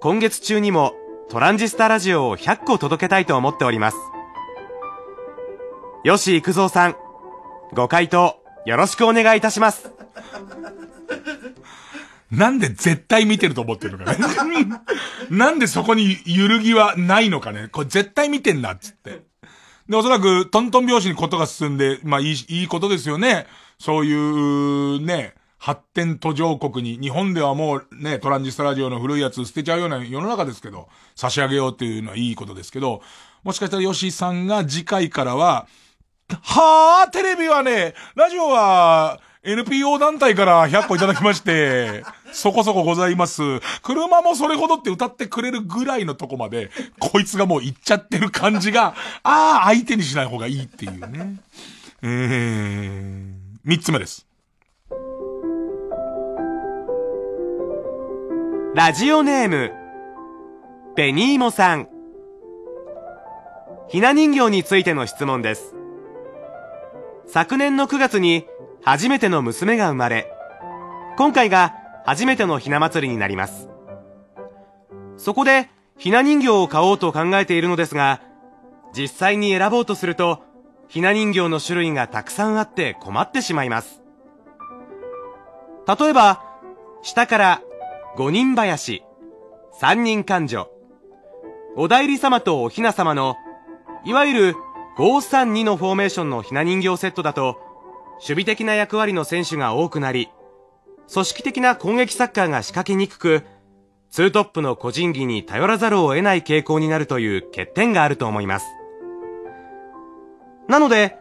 今月中にもトランジスタラジオを100個届けたいと思っております。よし、くぞ三さん、ご回答、よろしくお願いいたします。なんで絶対見てると思ってるのかね。なんでそこに揺るぎはないのかね。これ絶対見てんな、っつって。で、おそらく、トントン拍子にことが進んで、まあ、いい、いいことですよね。そういう、ね、発展途上国に、日本ではもうね、トランジスタラジオの古いやつ捨てちゃうような世の中ですけど、差し上げようっていうのはいいことですけど、もしかしたら吉井さんが次回からは、はあ、テレビはね、ラジオは、NPO 団体から100個いただきまして、そこそこございます。車もそれほどって歌ってくれるぐらいのとこまで、こいつがもう行っちゃってる感じが、ああ、相手にしない方がいいっていうね。えー、三つ目です。ラジオネーム、ベニーモさん。ひな人形についての質問です。昨年の9月に初めての娘が生まれ、今回が初めてのひな祭りになります。そこでひな人形を買おうと考えているのですが、実際に選ぼうとすると、ひな人形の種類がたくさんあって困ってしまいます。例えば、下から五人林、三人勘女、お代理様とおひな様の、いわゆる532のフォーメーションのひな人形セットだと、守備的な役割の選手が多くなり、組織的な攻撃サッカーが仕掛けにくく、ツートップの個人技に頼らざるを得ない傾向になるという欠点があると思います。なので、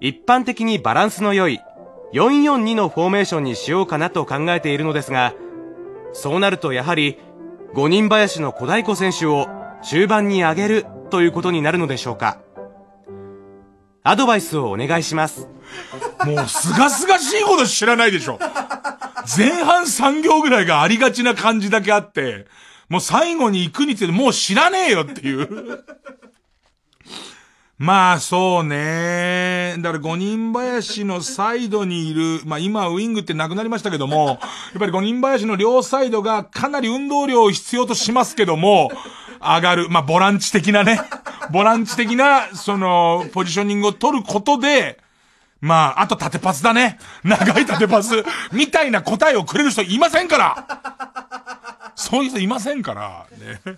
一般的にバランスの良い442のフォーメーションにしようかなと考えているのですが、そうなるとやはり5人林の小太鼓選手を中盤に上げるということになるのでしょうか。アドバイスをお願いします。もう、すがすがしいほど知らないでしょ。前半3行ぐらいがありがちな感じだけあって、もう最後に行くにつれてもう知らねえよっていう。まあそうね。だから五人林のサイドにいる、まあ今ウィングってなくなりましたけども、やっぱり五人林の両サイドがかなり運動量を必要としますけども、上がる、まあ、ボランチ的なね、ボランチ的な、その、ポジショニングを取ることで、まあ、あと縦パスだね。長い縦パス、みたいな答えをくれる人いませんからそういう人いませんから、ね。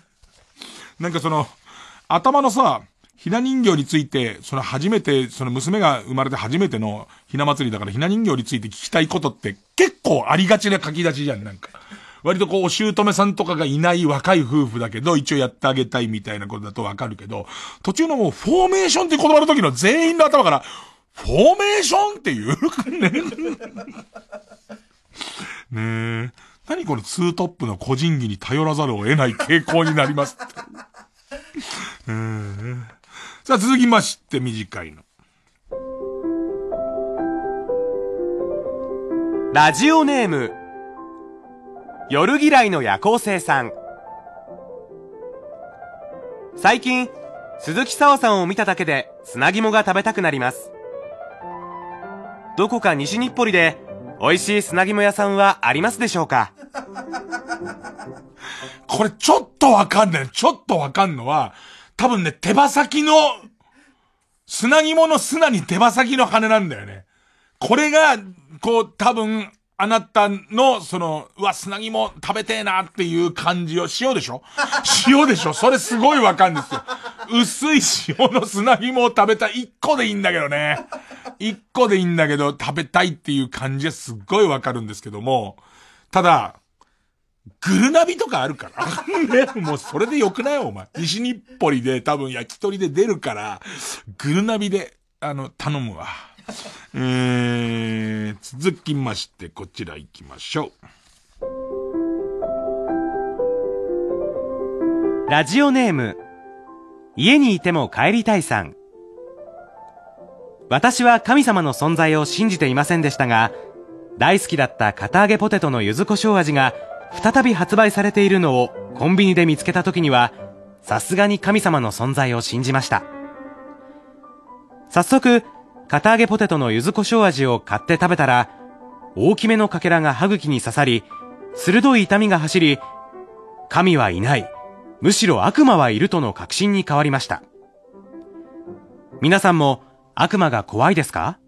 なんかその、頭のさ、ひな人形について、その初めて、その娘が生まれて初めてのひな祭りだからひな人形について聞きたいことって結構ありがちな書き出しじゃん、なんか。割とこう、お姑さんとかがいない若い夫婦だけど、一応やってあげたいみたいなことだとわかるけど、途中のもう、フォーメーションって言葉の時の全員の頭から、フォーメーションっていうね。ねえ。何このツートップの個人技に頼らざるを得ない傾向になります。えー、さあ、続きまして、短いの。ラジオネーム、夜嫌いの夜行性さん。最近、鈴木沙央さんを見ただけで砂肝が食べたくなります。どこか西日暮里で美味しい砂肝屋さんはありますでしょうか これちょっとわかんない。ちょっとわかんのは、多分ね、手羽先の、砂肝の砂に手羽先の羽なんだよね。これが、こう、多分、あなたの、その、うわ、砂肝食べてえなっていう感じを、塩でしょ塩でしょそれすごいわかんですよ。薄い塩の砂肝を食べたい。一個でいいんだけどね。一個でいいんだけど、食べたいっていう感じはすっごいわかるんですけども、ただ、グルナビとかあるから。ね、もうそれでよくないお前。西日暮里で多分焼き鳥で出るから、グルナビで、あの、頼むわ。えー、続きまして、こちら行きましょう。ラジオネーム、家にいても帰りたいさん。私は神様の存在を信じていませんでしたが、大好きだった唐揚げポテトの柚子胡椒味が再び発売されているのをコンビニで見つけた時には、さすがに神様の存在を信じました。早速、堅揚げポテトの柚子胡椒味を買って食べたら、大きめのかけらが歯茎に刺さり、鋭い痛みが走り、神はいない、むしろ悪魔はいるとの確信に変わりました。皆さんも悪魔が怖いですか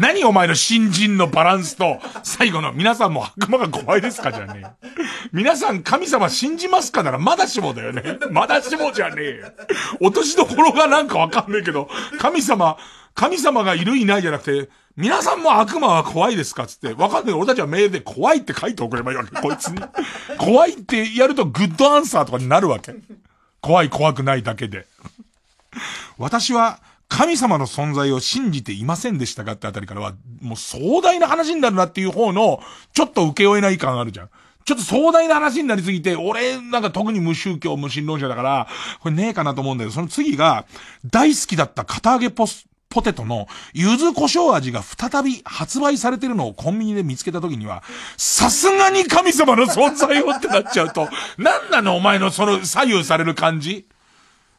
何お前の新人のバランスと、最後の皆さんも悪魔が怖いですかじゃねえ。皆さん神様信じますかならまだしもだよね。まだしもじゃねえよ。落としどころがなんかわかんねえけど、神様、神様がいるいないじゃなくて、皆さんも悪魔は怖いですかつって、わかんない。俺たちはメールで怖いって書いて送ればいいわけ。こいつに。怖いってやるとグッドアンサーとかになるわけ。怖い怖くないだけで。私は、神様の存在を信じていませんでしたかってあたりからは、もう壮大な話になるなっていう方の、ちょっと受け負えない感あるじゃん。ちょっと壮大な話になりすぎて、俺、なんか特に無宗教、無神論者だから、これねえかなと思うんだけど、その次が、大好きだった片揚げポス、ポテトの、柚子胡椒味が再び発売されてるのをコンビニで見つけた時には、さすがに神様の存在をってなっちゃうと、なんなのお前のその左右される感じ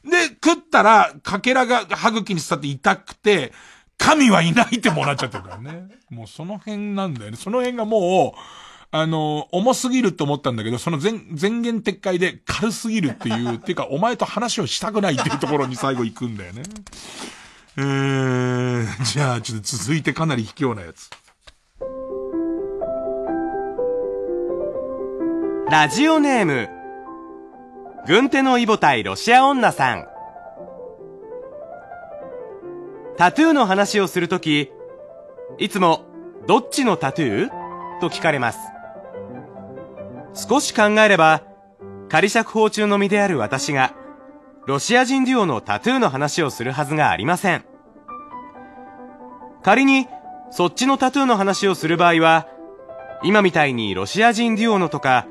で、食ったら、かけらが歯茎に伝って痛くて、神はいないってもらっちゃってるからね。もうその辺なんだよね。その辺がもう、あの、重すぎると思ったんだけど、その全、全言撤回で軽すぎるっていう、っていうか、お前と話をしたくないっていうところに最後行くんだよね。えー、じゃあ、ちょっと続いてかなり卑怯なやつ。ラジオネーム、軍手のイボ対ロシア女さん。タトゥーの話をするとき、いつも、どっちのタトゥーと聞かれます。少し考えれば、仮釈放中の身である私が、ロシア人デュオのタトゥーの話をするはずがありません。仮に、そっちのタトゥーの話をする場合は、今みたいにロシア人デュオのとか、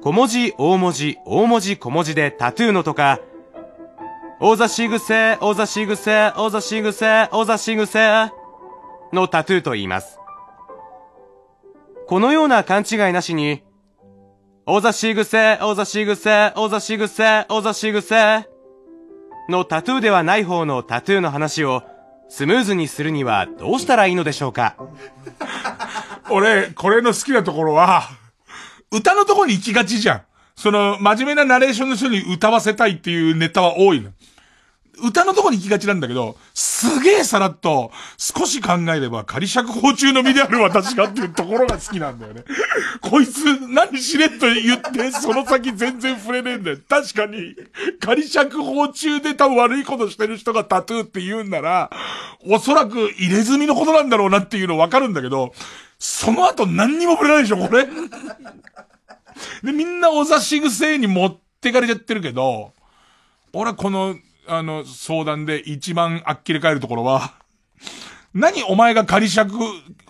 小文字、大文字、大文字、小文字でタトゥーのとか、大座し癖、大座し癖、大座し癖、大座し癖のタトゥーと言います。このような勘違いなしに、大座し癖、大座し癖、大座し癖、大座し癖のタトゥーではない方のタトゥーの話をスムーズにするにはどうしたらいいのでしょうか 俺、これの好きなところは、歌のとこに行きがちじゃん。その、真面目なナレーションの人に歌わせたいっていうネタは多いの。歌のとこに行きがちなんだけど、すげえさらっと、少し考えれば仮釈放中の身である私がっていうところが好きなんだよね。こいつ、何しれっと言って、その先全然触れねえんだよ。確かに、仮釈放中で多分悪いことしてる人がタトゥーって言うんなら、おそらく入れ墨のことなんだろうなっていうのわかるんだけど、その後何にも触れないでしょ、これ。で、みんなお察し癖に持ってかれちゃってるけど、俺はこの、あの、相談で一番あっきり返るところは、何お前が仮釈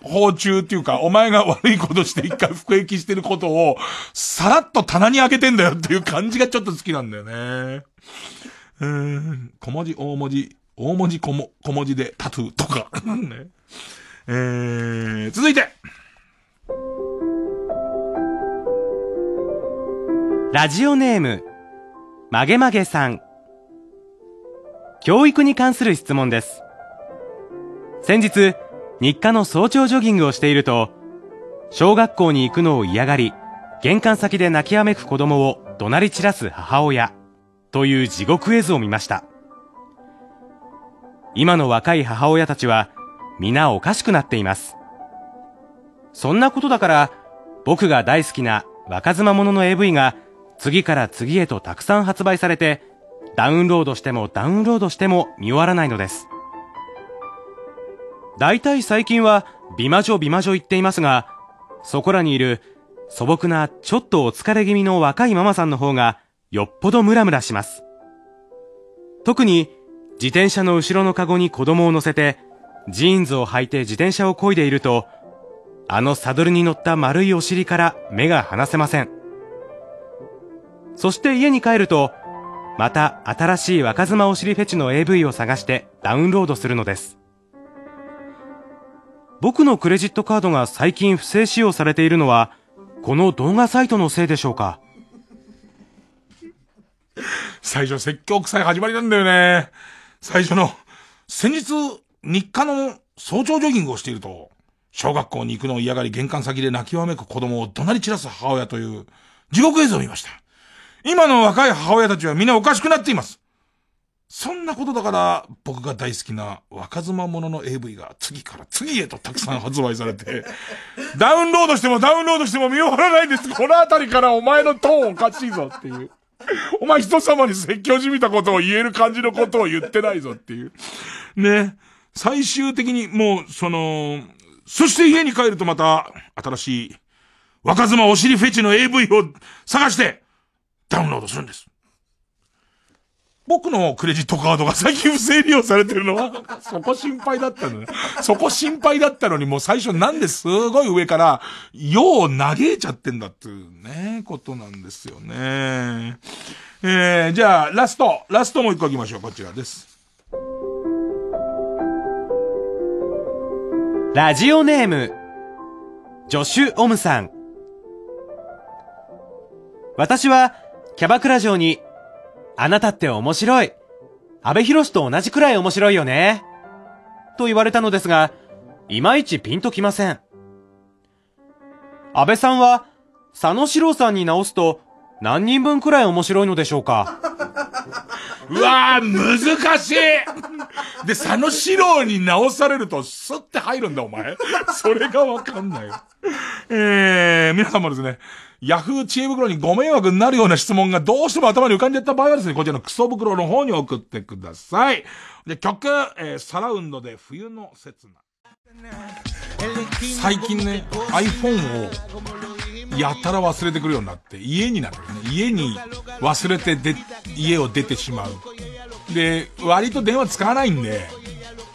放中っていうか、お前が悪いことして一回服役してることを、さらっと棚に開けてんだよっていう感じがちょっと好きなんだよね。うん、小文字、大文字、大文字小も小文字でタトゥーとか、ね。えー、続いて。ラジオネーム、まげまげさん。教育に関する質問です。先日、日課の早朝ジョギングをしていると、小学校に行くのを嫌がり、玄関先で泣きやめく子供を怒鳴り散らす母親、という地獄絵図を見ました。今の若い母親たちは、皆おかしくなっています。そんなことだから、僕が大好きな若妻ものの AV が次から次へとたくさん発売されて、ダウンロードしてもダウンロードしても見終わらないのです。大体最近は美魔女美魔女言っていますが、そこらにいる素朴なちょっとお疲れ気味の若いママさんの方がよっぽどムラムラします。特に自転車の後ろのカゴに子供を乗せてジーンズを履いて自転車を漕いでいると、あのサドルに乗った丸いお尻から目が離せません。そして家に帰ると、また新しい若妻お尻フェチの AV を探してダウンロードするのです。僕のクレジットカードが最近不正使用されているのは、この動画サイトのせいでしょうか最初説教臭い始まりなんだよね。最初の、先日、日課の早朝ジョギングをしていると、小学校に行くのを嫌がり玄関先で泣きわめく子供を怒鳴り散らす母親という地獄映像を見ました。今の若い母親たちは皆おかしくなっています。そんなことだから僕が大好きな若妻ものの AV が次から次へとたくさん発売されて、ダウンロードしてもダウンロードしても見終わらないんです。このあたりからお前のトーンおかしいぞっていう。お前人様に説教じみたことを言える感じのことを言ってないぞっていう。ね。最終的にもう、その、そして家に帰るとまた、新しい、若妻お尻フェチの AV を探して、ダウンロードするんです。僕のクレジットカードが 最近不正利用されてるのは、そこ心配だったのね。そこ心配だったのに、もう最初なんですごい上から、よう嘆いちゃってんだっていうね、ことなんですよね。えー、じゃあ、ラスト、ラストもう一個行きましょう。こちらです。ラジオネーム、ジョシュ・オムさん。私は、キャバクラ嬢に、あなたって面白い。安倍博士と同じくらい面白いよね。と言われたのですが、いまいちピンときません。安倍さんは、佐野史郎さんに直すと、何人分くらい面白いのでしょうかうわあ、難しいで、佐野史郎に直されると、スッて入るんだ、お前。それがわかんない。えー、皆さんもですね、ヤフー知恵袋にご迷惑になるような質問がどうしても頭に浮かんじゃった場合はですね、こちらのクソ袋の方に送ってください。で、曲、えー、サラウンドで冬の刹那。最近ね、iPhone をやたら忘れてくるようになって、家になってるね。家に忘れてで、家を出てしまう。で、割と電話使わないんで、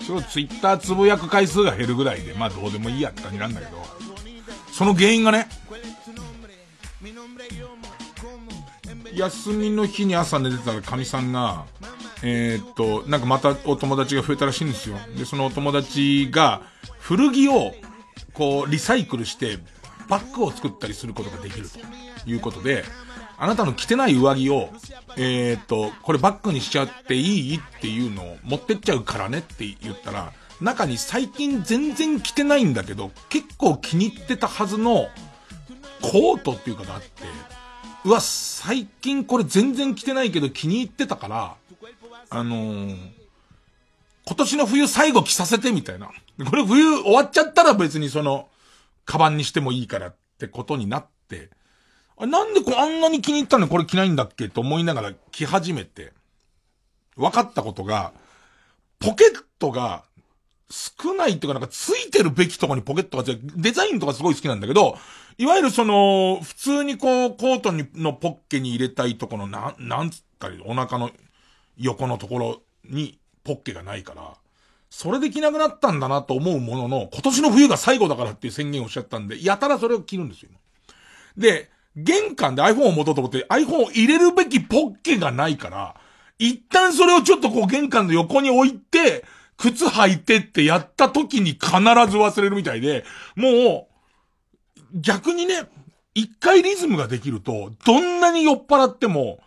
それツイッターつぶやく回数が減るぐらいで、まあどうでもいいやって感じなんだけど、その原因がね、休みの日に朝寝てたらかみさんが、えー、っと、なんかまたお友達が増えたらしいんですよ。で、そのお友達が古着をこうリサイクルしてバックを作ったりすることができるということで、あなたの着てない上着を、えー、っと、これバッグにしちゃっていいっていうのを持ってっちゃうからねって言ったら、中に最近全然着てないんだけど、結構気に入ってたはずのコートっていうかがあって、うわ、最近これ全然着てないけど気に入ってたから、あのー、今年の冬最後着させてみたいな。これ冬終わっちゃったら別にその、カバンにしてもいいからってことになって、あなんでこあんなに気に入ったのにこれ着ないんだっけと思いながら着始めて、分かったことが、ポケットが少ないというかなんかついてるべきとこにポケットがついて、デザインとかすごい好きなんだけど、いわゆるその、普通にこう、コートにのポッケに入れたいとこの、なん、なんつったり、お腹の横のところにポッケがないから、それで着なくなったんだなと思うものの、今年の冬が最後だからっていう宣言をしちゃったんで、やたらそれを着るんですよ。で、玄関で iPhone を持とうと思って iPhone を入れるべきポッケがないから、一旦それをちょっとこう玄関の横に置いて、靴履いてってやった時に必ず忘れるみたいで、もう、逆にね、一回リズムができると、どんなに酔っ払っても、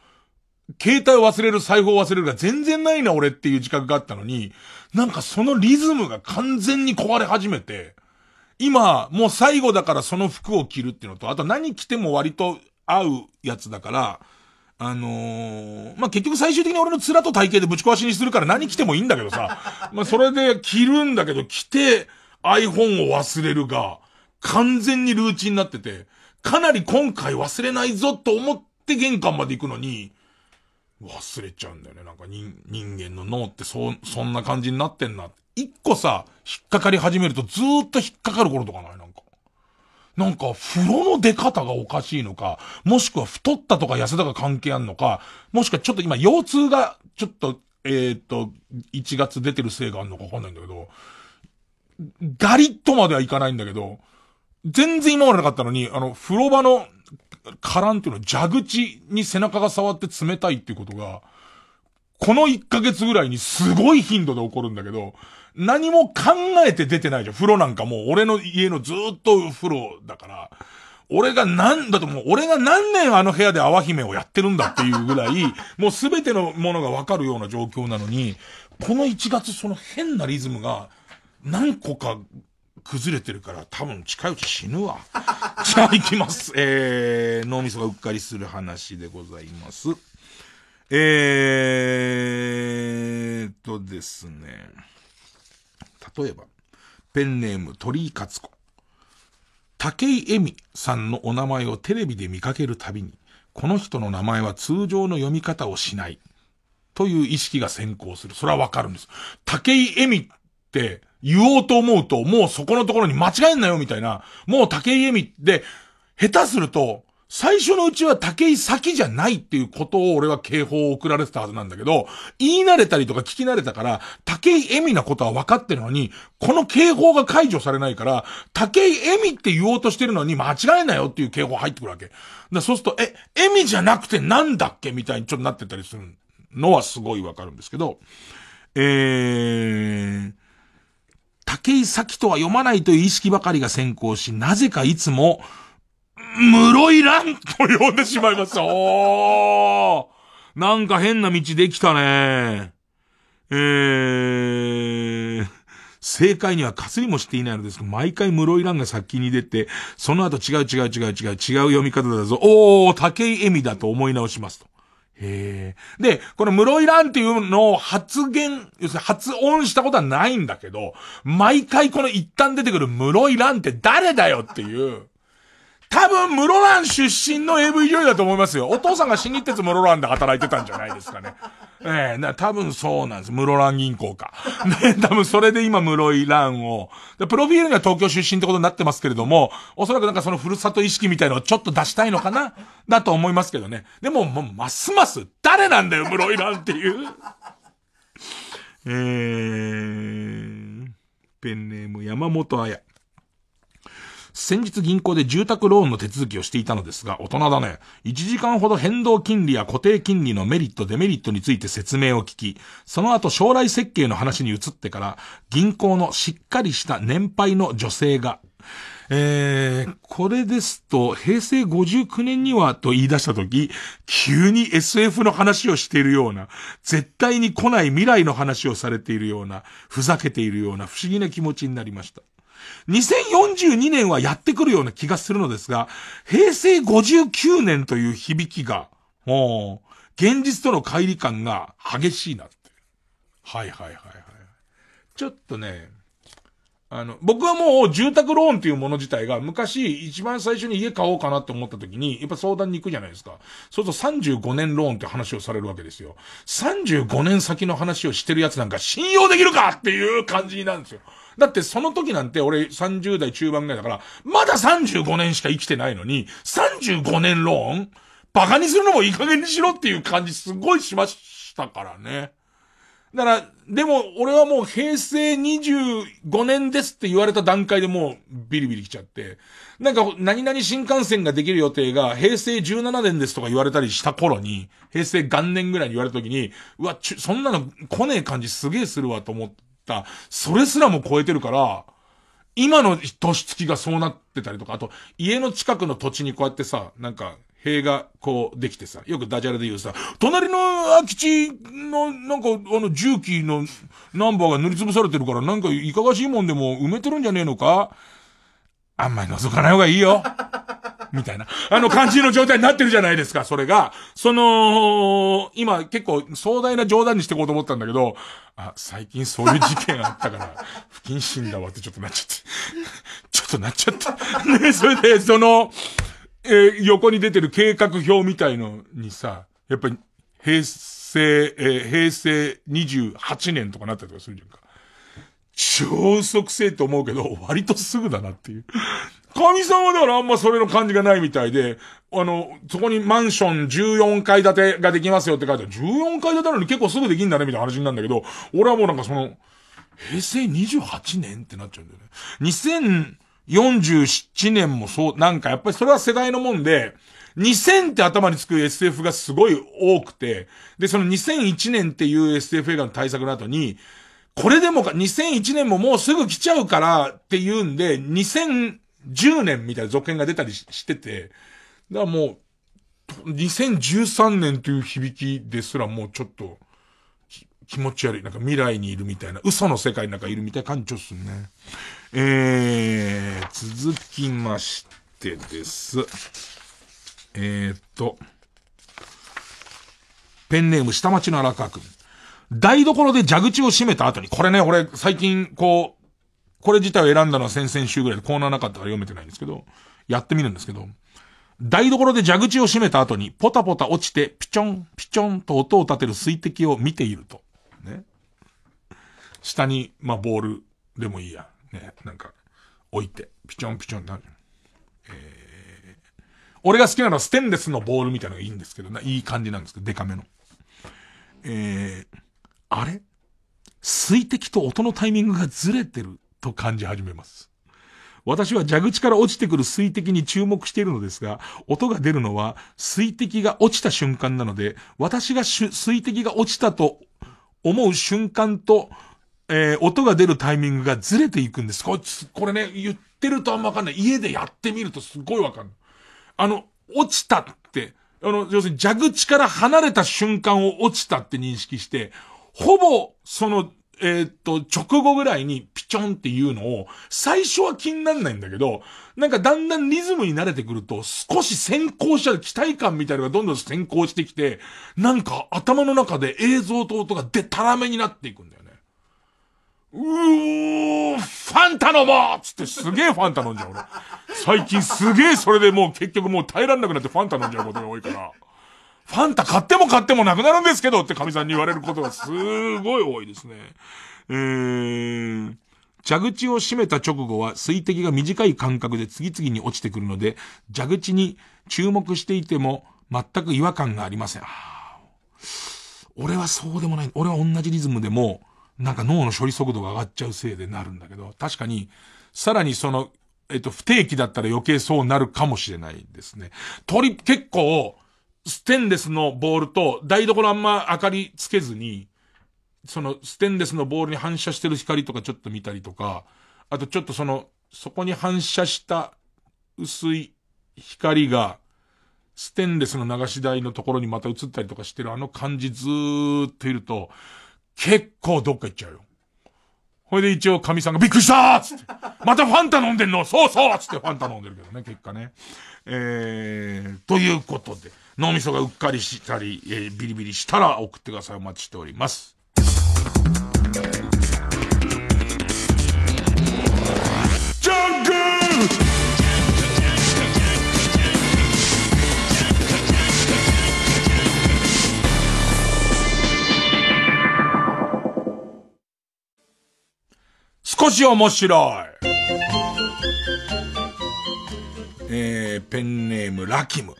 携帯を忘れる、財布を忘れるが全然ないな俺っていう自覚があったのに、なんかそのリズムが完全に壊れ始めて、今、もう最後だからその服を着るっていうのと、あと何着ても割と合うやつだから、あのー、まあ、結局最終的に俺の面と体型でぶち壊しにするから何着てもいいんだけどさ、まそれで着るんだけど着て iPhone を忘れるが、完全にルーチンになってて、かなり今回忘れないぞと思って玄関まで行くのに、忘れちゃうんだよね。なんか人、人間の脳ってそ、そんな感じになってんな。一個さ、引っかかり始めるとずーっと引っかかる頃とかないなんか。なんか、風呂の出方がおかしいのか、もしくは太ったとか痩せたか関係あんのか、もしくはちょっと今腰痛が、ちょっと、えっ、ー、と、1月出てるせいがあんのかわかんないんだけど、ガリッとまではいかないんだけど、全然今までなかったのに、あの、風呂場のからんっていうのは蛇口に背中が触って冷たいっていうことが、この1ヶ月ぐらいにすごい頻度で起こるんだけど、何も考えて出てないじゃん。風呂なんかもう俺の家のずっと風呂だから、俺がなんだともう俺が何年あの部屋で淡姫をやってるんだっていうぐらい、もうすべてのものがわかるような状況なのに、この1月その変なリズムが何個か崩れてるから多分近いうち死ぬわ。じゃあ行きます。えー、脳みそがうっかりする話でございます。えーとですね。例えば、ペンネーム鳥居勝子。竹井恵美さんのお名前をテレビで見かけるたびに、この人の名前は通常の読み方をしない。という意識が先行する。それはわかるんです。竹井恵美って、言おうと思うと、もうそこのところに間違えんなよ、みたいな。もう竹井絵美で、下手すると、最初のうちは竹井先じゃないっていうことを俺は警報を送られてたはずなんだけど、言い慣れたりとか聞き慣れたから、竹井恵美なことは分かってるのに、この警報が解除されないから、竹井恵美って言おうとしてるのに間違えなよっていう警報入ってくるわけ。だそうすると、え、恵美じゃなくてなんだっけみたいにちょっとなってたりするのはすごいわかるんですけど、えー、竹井咲とは読まないという意識ばかりが先行し、なぜかいつも、室井蘭と呼んでしまいます。おーなんか変な道できたね。えー、正解にはかすりもしていないのですが、毎回室井蘭が先に出て、その後違う違う違う違う違う読み方だぞ。おー、竹井恵美だと思い直しますと。へえ。で、この室井蘭っていうのを発言、要するに発音したことはないんだけど、毎回この一旦出てくる室井蘭って誰だよっていう。多分、室蘭出身の AV 女優だと思いますよ。お父さんが新日鉄室蘭で働いてたんじゃないですかね。ええー、な、多分そうなんです。室蘭銀行か。ね、多分それで今室井蘭を。で、プロフィールには東京出身ってことになってますけれども、おそらくなんかそのふるさと意識みたいのをちょっと出したいのかな だと思いますけどね。でも、もう、ますます、誰なんだよ、室井蘭っていう。えー、ペンネーム山本彩。先日銀行で住宅ローンの手続きをしていたのですが、大人だね。1時間ほど変動金利や固定金利のメリット、デメリットについて説明を聞き、その後将来設計の話に移ってから、銀行のしっかりした年配の女性が、えー、これですと、平成59年にはと言い出したとき、急に SF の話をしているような、絶対に来ない未来の話をされているような、ふざけているような不思議な気持ちになりました。2042年はやってくるような気がするのですが、平成59年という響きが、もう、現実との乖離感が激しいなって。はいはいはいはい。ちょっとね、あの、僕はもう住宅ローンっていうもの自体が昔一番最初に家買おうかなって思った時に、やっぱ相談に行くじゃないですか。そうすると35年ローンって話をされるわけですよ。35年先の話をしてるやつなんか信用できるかっていう感じなんですよ。だってその時なんて俺30代中盤ぐらいだから、まだ35年しか生きてないのに、35年ローンバカにするのもいい加減にしろっていう感じすごいしましたからね。だから、でも俺はもう平成25年ですって言われた段階でもうビリビリ来ちゃって、なんか何々新幹線ができる予定が平成17年ですとか言われたりした頃に、平成元年ぐらいに言われた時に、うわ、そんなの来ねえ感じすげえするわと思った、、それすらも超えてるから、今の年月がそうなってたりとか、あと、家の近くの土地にこうやってさ、なんか、塀がこうできてさ、よくダジャレで言うさ、隣の空き地のなんかあの重機のナンバーが塗りつぶされてるからなんかいかがしいもんでも埋めてるんじゃねえのかあんまり覗かない方がいいよ。みたいな。あの感じの状態になってるじゃないですか、それが。その、今結構壮大な冗談にしていこうと思ったんだけど、あ、最近そういう事件あったから、不謹慎だわってちょっとなっちゃって。ちょっとなっちゃった。ね、それで、その、えー、横に出てる計画表みたいのにさ、やっぱり、平成、えー、平成28年とかなったりとかするじゃんか。超速性と思うけど、割とすぐだなっていう。神さんはだからあんまそれの感じがないみたいで、あの、そこにマンション14階建てができますよって書いてある。14階建てなのに結構すぐできんだねみたいな話になるんだけど、俺はもうなんかその、平成28年ってなっちゃうんだよね。2047年もそう、なんかやっぱりそれは世代のもんで、2000って頭につく SF がすごい多くて、で、その2001年っていう SF 映画の対策の後に、これでもか、2001年ももうすぐ来ちゃうからっていうんで、2000、10年みたいな続編が出たりしてて、だからもう、2013年という響きですらもうちょっと、気持ち悪い。なんか未来にいるみたいな、嘘の世界なんかいるみたいな感じですね。えー、続きましてです。えーと、ペンネーム下町の荒川くん。台所で蛇口を閉めた後に、これね、俺最近こう、これ自体を選んだのは先々週ぐらいでコーナーなかったから読めてないんですけど、やってみるんですけど、台所で蛇口を閉めた後に、ポタポタ落ちて、ピチョン、ピチョンと音を立てる水滴を見ていると。ね。下に、まあ、ボールでもいいや。ね。なんか、置いて、ピチョンピチョンっなる。えー、俺が好きなのはステンレスのボールみたいなのがいいんですけど、いい感じなんですけど、デカめの。えー、あれ水滴と音のタイミングがずれてると感じ始めます。私は蛇口から落ちてくる水滴に注目しているのですが、音が出るのは水滴が落ちた瞬間なので、私が水滴が落ちたと思う瞬間と、えー、音が出るタイミングがずれていくんです。これね、言ってるとあんまわかんない。家でやってみるとすごいわかんない。あの、落ちたって、あの、要するに蛇口から離れた瞬間を落ちたって認識して、ほぼ、その、えー、っと、直後ぐらいにピチョンっていうのを、最初は気になんないんだけど、なんかだんだんリズムに慣れてくると、少し先行しちゃう期待感みたいなのがどんどん先行してきて、なんか頭の中で映像と音がでたらめになっていくんだよね。うー、ファンタのもーつってすげえファンタ飲んじゃう俺。最近すげえそれでもう結局もう耐えらんなくなってファンタ飲んじゃうことが多いから。ファンタ買っても買ってもなくなるんですけどって神さんに言われることがすごい多いですね。えー、蛇口を閉めた直後は水滴が短い間隔で次々に落ちてくるので、蛇口に注目していても全く違和感がありません。俺はそうでもない。俺は同じリズムでも、なんか脳の処理速度が上がっちゃうせいでなるんだけど、確かに、さらにその、えっと、不定期だったら余計そうなるかもしれないですね。鳥、結構、ステンレスのボールと、台所あんま明かりつけずに、そのステンレスのボールに反射してる光とかちょっと見たりとか、あとちょっとその、そこに反射した薄い光が、ステンレスの流し台のところにまた映ったりとかしてるあの感じずーっといると、結構どっか行っちゃうよ。ほいで一応神さんがびっくりしたーつって。またファンタ飲んでんのそうそうつってファンタ飲んでるけどね、結果ね。えー、ということで。脳みそがうっかりしたり、えー、ビリビリしたら送ってください。お待ちしております。少し面白い。えー、ペンネームラキム。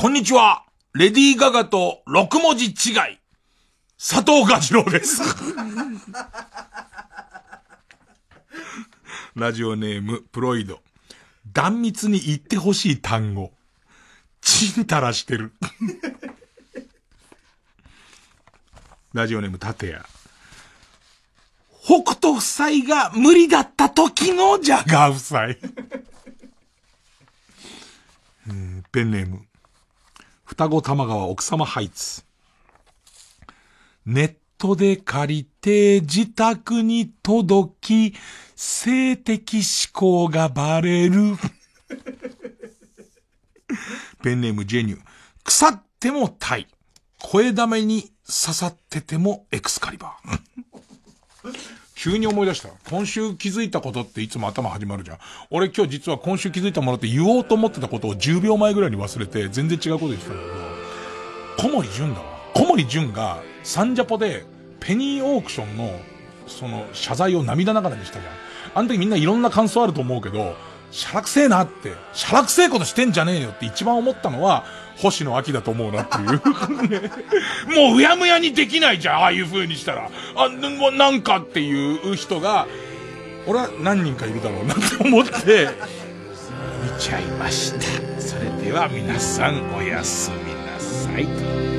こんにちは。レディー・ガガと6文字違い。佐藤賀次郎です。ラジオネーム、プロイド。断密に言ってほしい単語。ちんたらしてる。ラジオネーム、たてや。北斗夫妻が無理だった時のジャガー夫妻。ペンネーム、双子玉川奥様ハイツ。ネットで借りて自宅に届き、性的思考がバレる。ペンネームジェニュー。腐ってもタイ。声だめに刺さっててもエクスカリバー。急に思い出した。今週気づいたことっていつも頭始まるじゃん。俺今日実は今週気づいたものって言おうと思ってたことを10秒前ぐらいに忘れて、全然違うこと言ってたんだけど、小森淳だわ。小森淳が、サンジャポで、ペニーオークションの、その、謝罪を涙ながらにしたじゃん。あの時みんないろんな感想あると思うけど、しゃらくせえなって、しゃらくせえことしてんじゃねえよって一番思ったのは、星野秋だと思うなっていう。もううやむやにできないじゃん、ああいう風にしたら。あ、なんかっていう人が、俺は何人かいるだろうなと思って、見ちゃいました。それでは皆さんおやすみなさい。